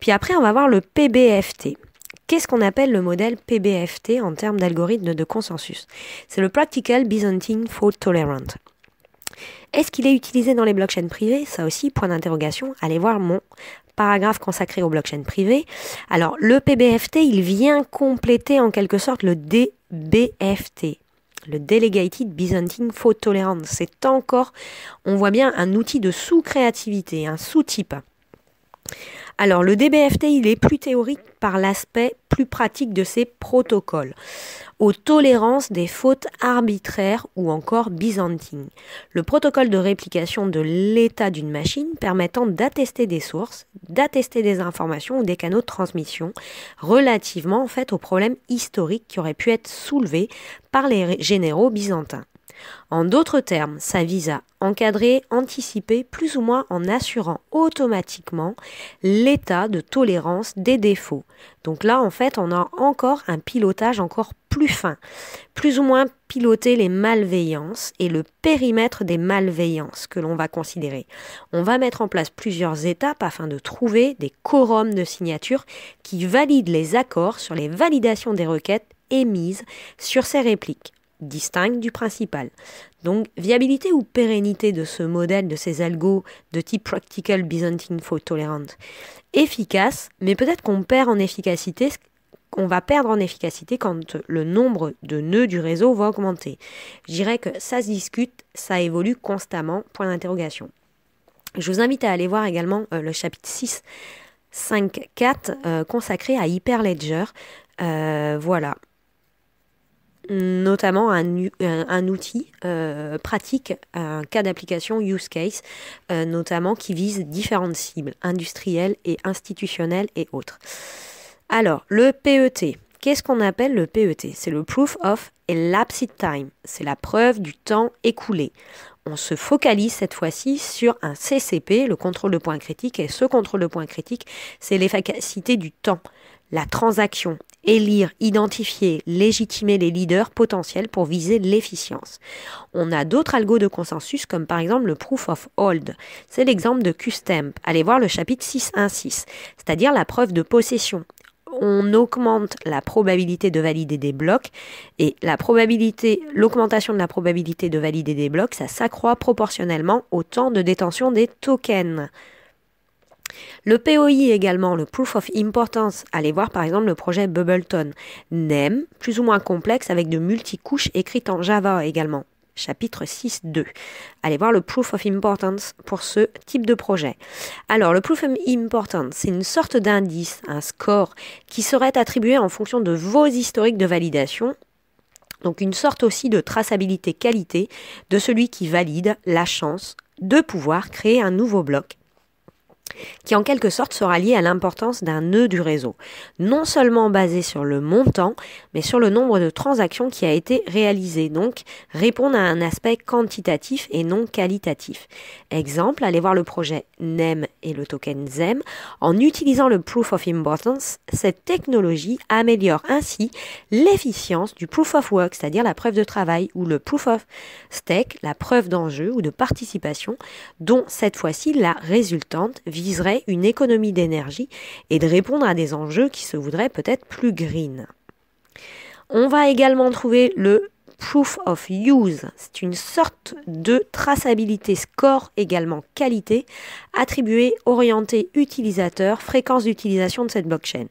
Puis après, on va voir le PBFT. Qu'est-ce qu'on appelle le modèle PBFT en termes d'algorithme de consensus C'est le Practical Byzantine Fault Tolerant. Est-ce qu'il est utilisé dans les blockchains privées Ça aussi, point d'interrogation, allez voir mon paragraphe consacré aux blockchains privées. Alors, le PBFT, il vient compléter en quelque sorte le D BFT, le Delegated Byzantine Fault Tolerance. C'est encore, on voit bien, un outil de sous-créativité, un sous-type. Alors le DBFT, il est plus théorique par l'aspect plus pratique de ses protocoles, aux tolérances des fautes arbitraires ou encore byzantines. Le protocole de réplication de l'état d'une machine permettant d'attester des sources, d'attester des informations ou des canaux de transmission relativement en fait aux problèmes historiques qui auraient pu être soulevés par les généraux byzantins. En d'autres termes, ça vise à encadrer, anticiper, plus ou moins en assurant automatiquement l'état de tolérance des défauts. Donc là, en fait, on a encore un pilotage encore plus fin, plus ou moins piloter les malveillances et le périmètre des malveillances que l'on va considérer. On va mettre en place plusieurs étapes afin de trouver des quorums de signatures qui valident les accords sur les validations des requêtes émises sur ces répliques distinct du principal. Donc, viabilité ou pérennité de ce modèle, de ces algos de type Practical Byzantine Fault Tolerant Efficace, mais peut-être qu'on perd en efficacité, qu'on va perdre en efficacité quand le nombre de nœuds du réseau va augmenter. Je dirais que ça se discute, ça évolue constamment, point d'interrogation. Je vous invite à aller voir également euh, le chapitre 6, 5, 4 consacré à Hyperledger. Euh, voilà notamment un, outil euh, pratique, un cas d'application use case, euh, notamment qui vise différentes cibles, industrielles et institutionnelles et autres. Alors, le PET. Qu'est-ce qu'on appelle le PET C'est le Proof of Elapsed Time. C'est la preuve du temps écoulé. On se focalise cette fois-ci sur un CCP, le contrôle de point critique, et ce contrôle de point critique, c'est l'efficacité du temps la transaction, élire, identifier, légitimer les leaders potentiels pour viser l'efficience. On a d'autres algos de consensus comme par exemple le proof of hold. C'est l'exemple de Qstemp. Allez voir le chapitre 616, c'est-à-dire la preuve de possession. On augmente la probabilité de valider des blocs et la probabilité, l'augmentation de la probabilité de valider des blocs, ça s'accroît proportionnellement au temps de détention des tokens. Le POI également, le Proof of Importance, allez voir par exemple le projet Bubbleton, NEM, plus ou moins complexe avec de multi couches écrites en Java également, chapitre 6.2. Allez voir le Proof of Importance pour ce type de projet. Alors, le Proof of Importance, c'est une sorte d'indice, un score, qui serait attribué en fonction de vos historiques de validation. Donc une sorte aussi de traçabilité qualité de celui qui valide la chance de pouvoir créer un nouveau bloc qui en quelque sorte sera lié à l'importance d'un nœud du réseau, non seulement basé sur le montant, mais sur le nombre de transactions qui a été réalisé, donc répondre à un aspect quantitatif et non qualitatif. Exemple, allez voir le projet NEM et le token ZEM. En utilisant le Proof of Importance, cette technologie améliore ainsi l'efficience du Proof of Work, c'est-à-dire la preuve de travail, ou le Proof of Stake, la preuve d'enjeu ou de participation, dont cette fois-ci la résultante viserait une économie d'énergie et de répondre à des enjeux qui se voudraient peut-être plus green. On va également trouver le proof of use. C'est une sorte de traçabilité score également qualité attribuée, orientée utilisateur, fréquence d'utilisation de cette blockchain.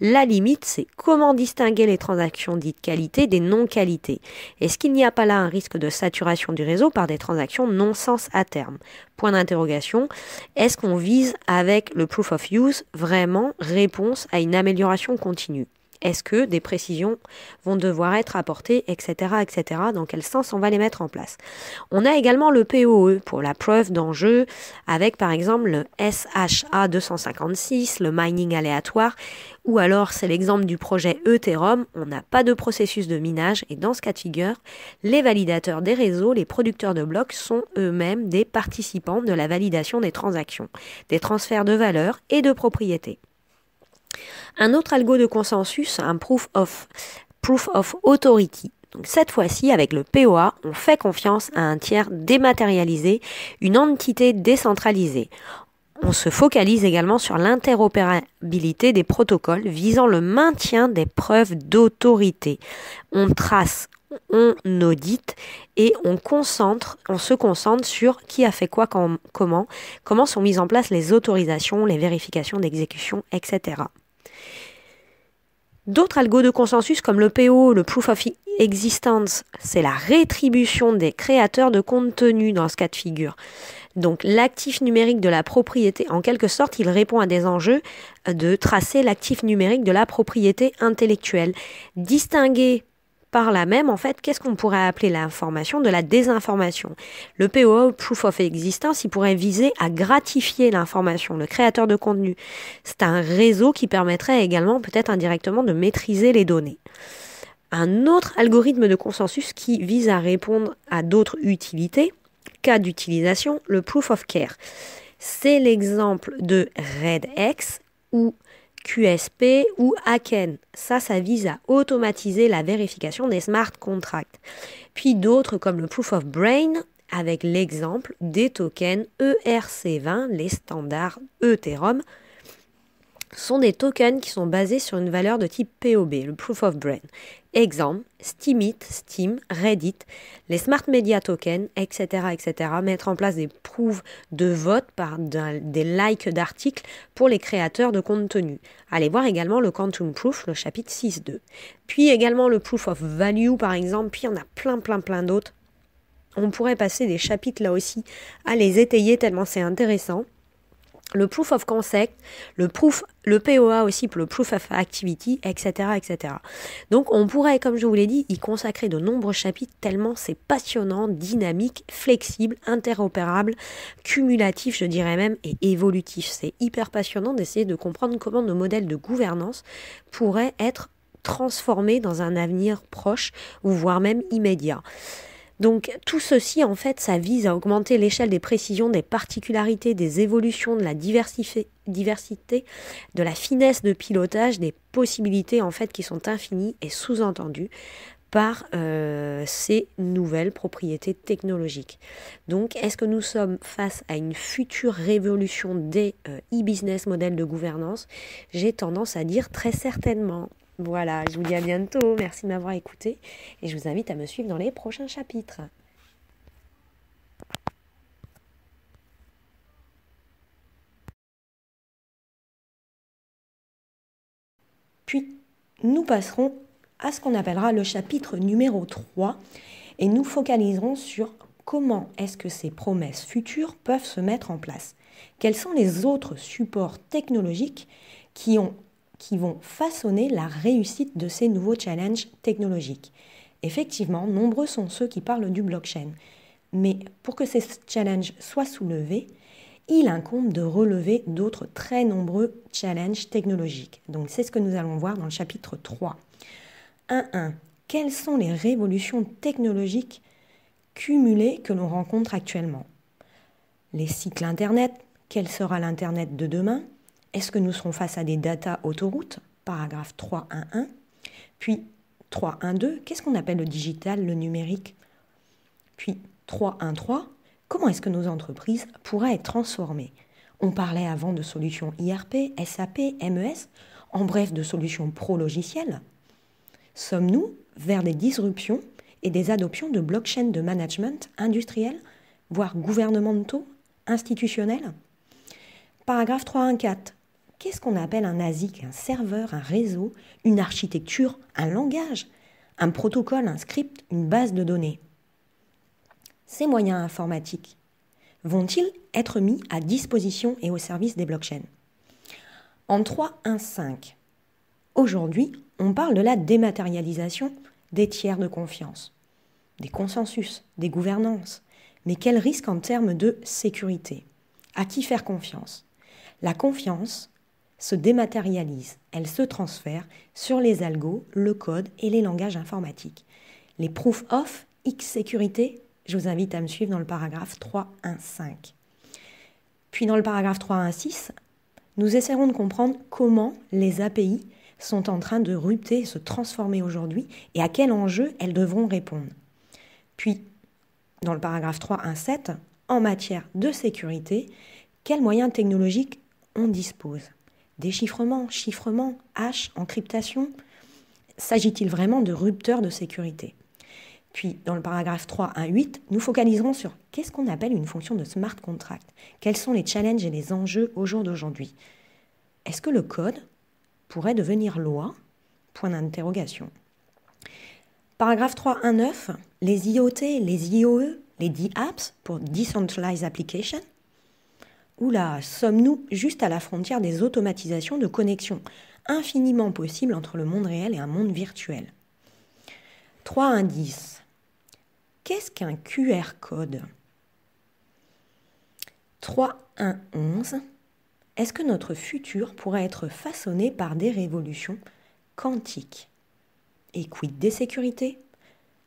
La limite, c'est comment distinguer les transactions dites qualité des non-qualités. Est-ce qu'il n'y a pas là un risque de saturation du réseau par des transactions non-sens à terme Point d'interrogation. Est-ce qu'on vise avec le proof of use vraiment réponse à une amélioration continue est-ce que des précisions vont devoir être apportées, etc., etc. Dans quel sens on va les mettre en place On a également le POE pour la preuve d'enjeu, avec par exemple le SHA 256, le mining aléatoire, ou alors c'est l'exemple du projet Ethereum, on n'a pas de processus de minage et dans ce cas de figure, les validateurs des réseaux, les producteurs de blocs sont eux-mêmes des participants de la validation des transactions, des transferts de valeur et de propriétés. Un autre algo de consensus, un proof of, proof of authority. cette fois-ci, avec le POA, on fait confiance à un tiers dématérialisé, une entité décentralisée. On se focalise également sur l'interopérabilité des protocoles visant le maintien des preuves d'autorité. On trace, on audite et on se concentre sur qui a fait quoi, comment, comment sont mises en place les autorisations, les vérifications d'exécution, etc. D'autres algos de consensus comme le PO, le Proof of Existence, c'est la rétribution des créateurs de contenu dans ce cas de figure. Donc l'actif numérique de la propriété, en quelque sorte, il répond à des enjeux de tracer l'actif numérique de la propriété intellectuelle. Distinguer par là même, en fait, qu'est-ce qu'on pourrait appeler l'information de la désinformation Le POA, Proof of Existence, il pourrait viser à gratifier l'information, le créateur de contenu. C'est un réseau qui permettrait également, peut-être indirectement, de maîtriser les données un autre algorithme de consensus qui vise à répondre à d'autres utilités, cas d'utilisation, le proof of care. C'est l'exemple de REDX où QSP ou Aken. Ça, ça vise à automatiser la vérification des smart contracts. Puis d'autres comme le Proof of Brain avec l'exemple des tokens ERC20, les standards Ethereum, sont des tokens qui sont basés sur une valeur de type POB, le Proof of Brain. Exemple, Steemit, Steam, Reddit, les smart media tokens, etc., etc. Mettre en place des prouves de vote par des likes d'articles pour les créateurs de contenu. Allez voir également le Quantum Proof, le chapitre 6.2. Puis également le Proof of Value, par exemple. Puis il y en a plein, plein, plein d'autres. On pourrait passer des chapitres là aussi à les étayer tellement c'est intéressant le proof of concept, le proof, le POA aussi pour le proof of activity, etc., etc. Donc on pourrait, comme je vous l'ai dit, y consacrer de nombreux chapitres tellement c'est passionnant, dynamique, flexible, interopérable, cumulatif, je dirais même, et évolutif. C'est hyper passionnant d'essayer de comprendre comment nos modèles de gouvernance pourraient être transformés dans un avenir proche ou voire même immédiat. Donc tout ceci, en fait, ça vise à augmenter l'échelle des précisions, des particularités, des évolutions, de la diversité, de la finesse de pilotage, des possibilités, en fait, qui sont infinies et sous-entendues par euh, ces nouvelles propriétés technologiques. Donc, est-ce que nous sommes face à une future révolution des euh, e-business modèles de gouvernance J'ai tendance à dire très certainement. Voilà, je vous dis à bientôt, merci de m'avoir écouté et je vous invite à me suivre dans les prochains chapitres. Puis nous passerons à ce qu'on appellera le chapitre numéro 3 et nous focaliserons sur comment est-ce que ces promesses futures peuvent se mettre en place. Quels sont les autres supports technologiques qui ont qui vont façonner la réussite de ces nouveaux challenges technologiques. Effectivement, nombreux sont ceux qui parlent du blockchain, mais pour que ces challenges soient soulevés, il incombe de relever d'autres très nombreux challenges technologiques. Donc c'est ce que nous allons voir dans le chapitre 3. 1.1. Quelles sont les révolutions technologiques cumulées que l'on rencontre actuellement Les cycles Internet, quel sera l'Internet de demain est-ce que nous serons face à des data autoroutes Paragraphe 3.1.1. Puis 3.1.2, qu'est-ce qu'on appelle le digital, le numérique Puis 3.1.3, comment est-ce que nos entreprises pourraient être transformées On parlait avant de solutions IRP, SAP, MES, en bref de solutions pro-logicielles. Sommes-nous vers des disruptions et des adoptions de blockchain de management industriel, voire gouvernementaux, institutionnels Paragraphe 3.1.4. Qu'est-ce qu'on appelle un ASIC, un serveur, un réseau, une architecture, un langage, un protocole, un script, une base de données Ces moyens informatiques vont-ils être mis à disposition et au service des blockchains En 3.1.5, aujourd'hui, on parle de la dématérialisation des tiers de confiance, des consensus, des gouvernances. Mais quel risque en termes de sécurité À qui faire confiance La confiance, se dématérialisent, elle se transfèrent sur les algos, le code et les langages informatiques. Les proof of X sécurité, je vous invite à me suivre dans le paragraphe 3.1.5. Puis dans le paragraphe 3.1.6, nous essaierons de comprendre comment les API sont en train de rupter et se transformer aujourd'hui et à quel enjeu elles devront répondre. Puis, dans le paragraphe 3.1.7, en matière de sécurité, quels moyens technologiques on dispose. Déchiffrement, chiffrement, hash, encryptation. S'agit-il vraiment de rupteurs de sécurité Puis, dans le paragraphe 3.1.8, nous focaliserons sur qu'est-ce qu'on appelle une fonction de smart contract Quels sont les challenges et les enjeux au jour d'aujourd'hui Est-ce que le code pourrait devenir loi Point d'interrogation. Paragraphe 3.1.9, les IoT, les IOE, les DApps pour Decentralized Application, Oula, sommes-nous juste à la frontière des automatisations de connexion, infiniment possibles entre le monde réel et un monde virtuel Trois indices. Qu'est-ce qu'un QR code 3.1.11. Est-ce que notre futur pourrait être façonné par des révolutions quantiques Et quid des sécurités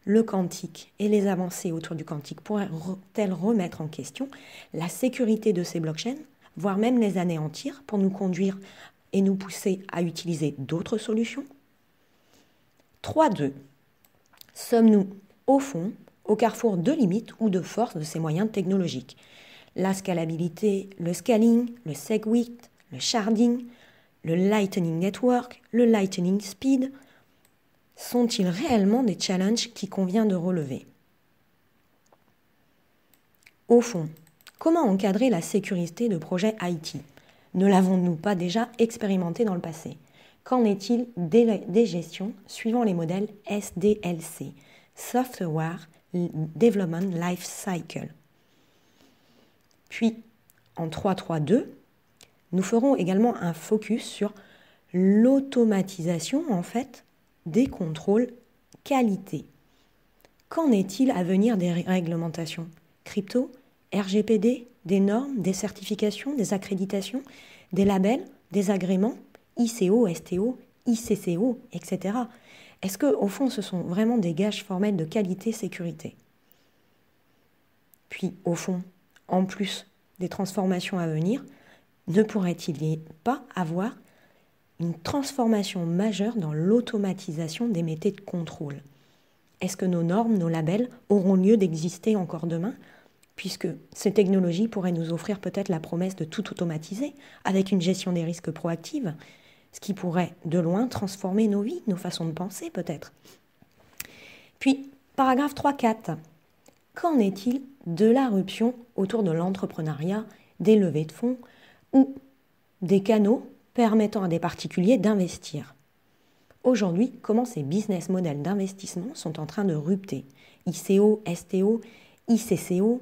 le quantique et les avancées autour du quantique pourraient-elles remettre en question la sécurité de ces blockchains, voire même les anéantir pour nous conduire et nous pousser à utiliser d'autres solutions 3.2. Sommes-nous au fond au carrefour de limites ou de forces de ces moyens technologiques La scalabilité, le scaling, le segwit, le sharding, le Lightning Network, le Lightning Speed, sont-ils réellement des challenges qui convient de relever Au fond, comment encadrer la sécurité de projets IT Ne l'avons-nous pas déjà expérimenté dans le passé Qu'en est-il des, gestions suivant les modèles SDLC Software Development Life Cycle Puis, en 3.3.2, nous ferons également un focus sur l'automatisation en fait des contrôles qualité. Qu'en est-il à venir des réglementations Crypto RGPD Des normes Des certifications Des accréditations Des labels Des agréments ICO, STO, ICCO, etc. Est-ce que, au fond, ce sont vraiment des gages formels de qualité sécurité Puis, au fond, en plus des transformations à venir, ne pourrait-il pas avoir une transformation majeure dans l'automatisation des métiers de contrôle. Est-ce que nos normes, nos labels auront lieu d'exister encore demain Puisque ces technologies pourraient nous offrir peut-être la promesse de tout automatiser avec une gestion des risques proactive, ce qui pourrait de loin transformer nos vies, nos façons de penser peut-être. Puis, paragraphe 3.4. Qu'en est-il de ruption autour de l'entrepreneuriat, des levées de fonds ou des canaux permettant à des particuliers d'investir. Aujourd'hui, comment ces business models d'investissement sont en train de rupter ICO, STO, ICCO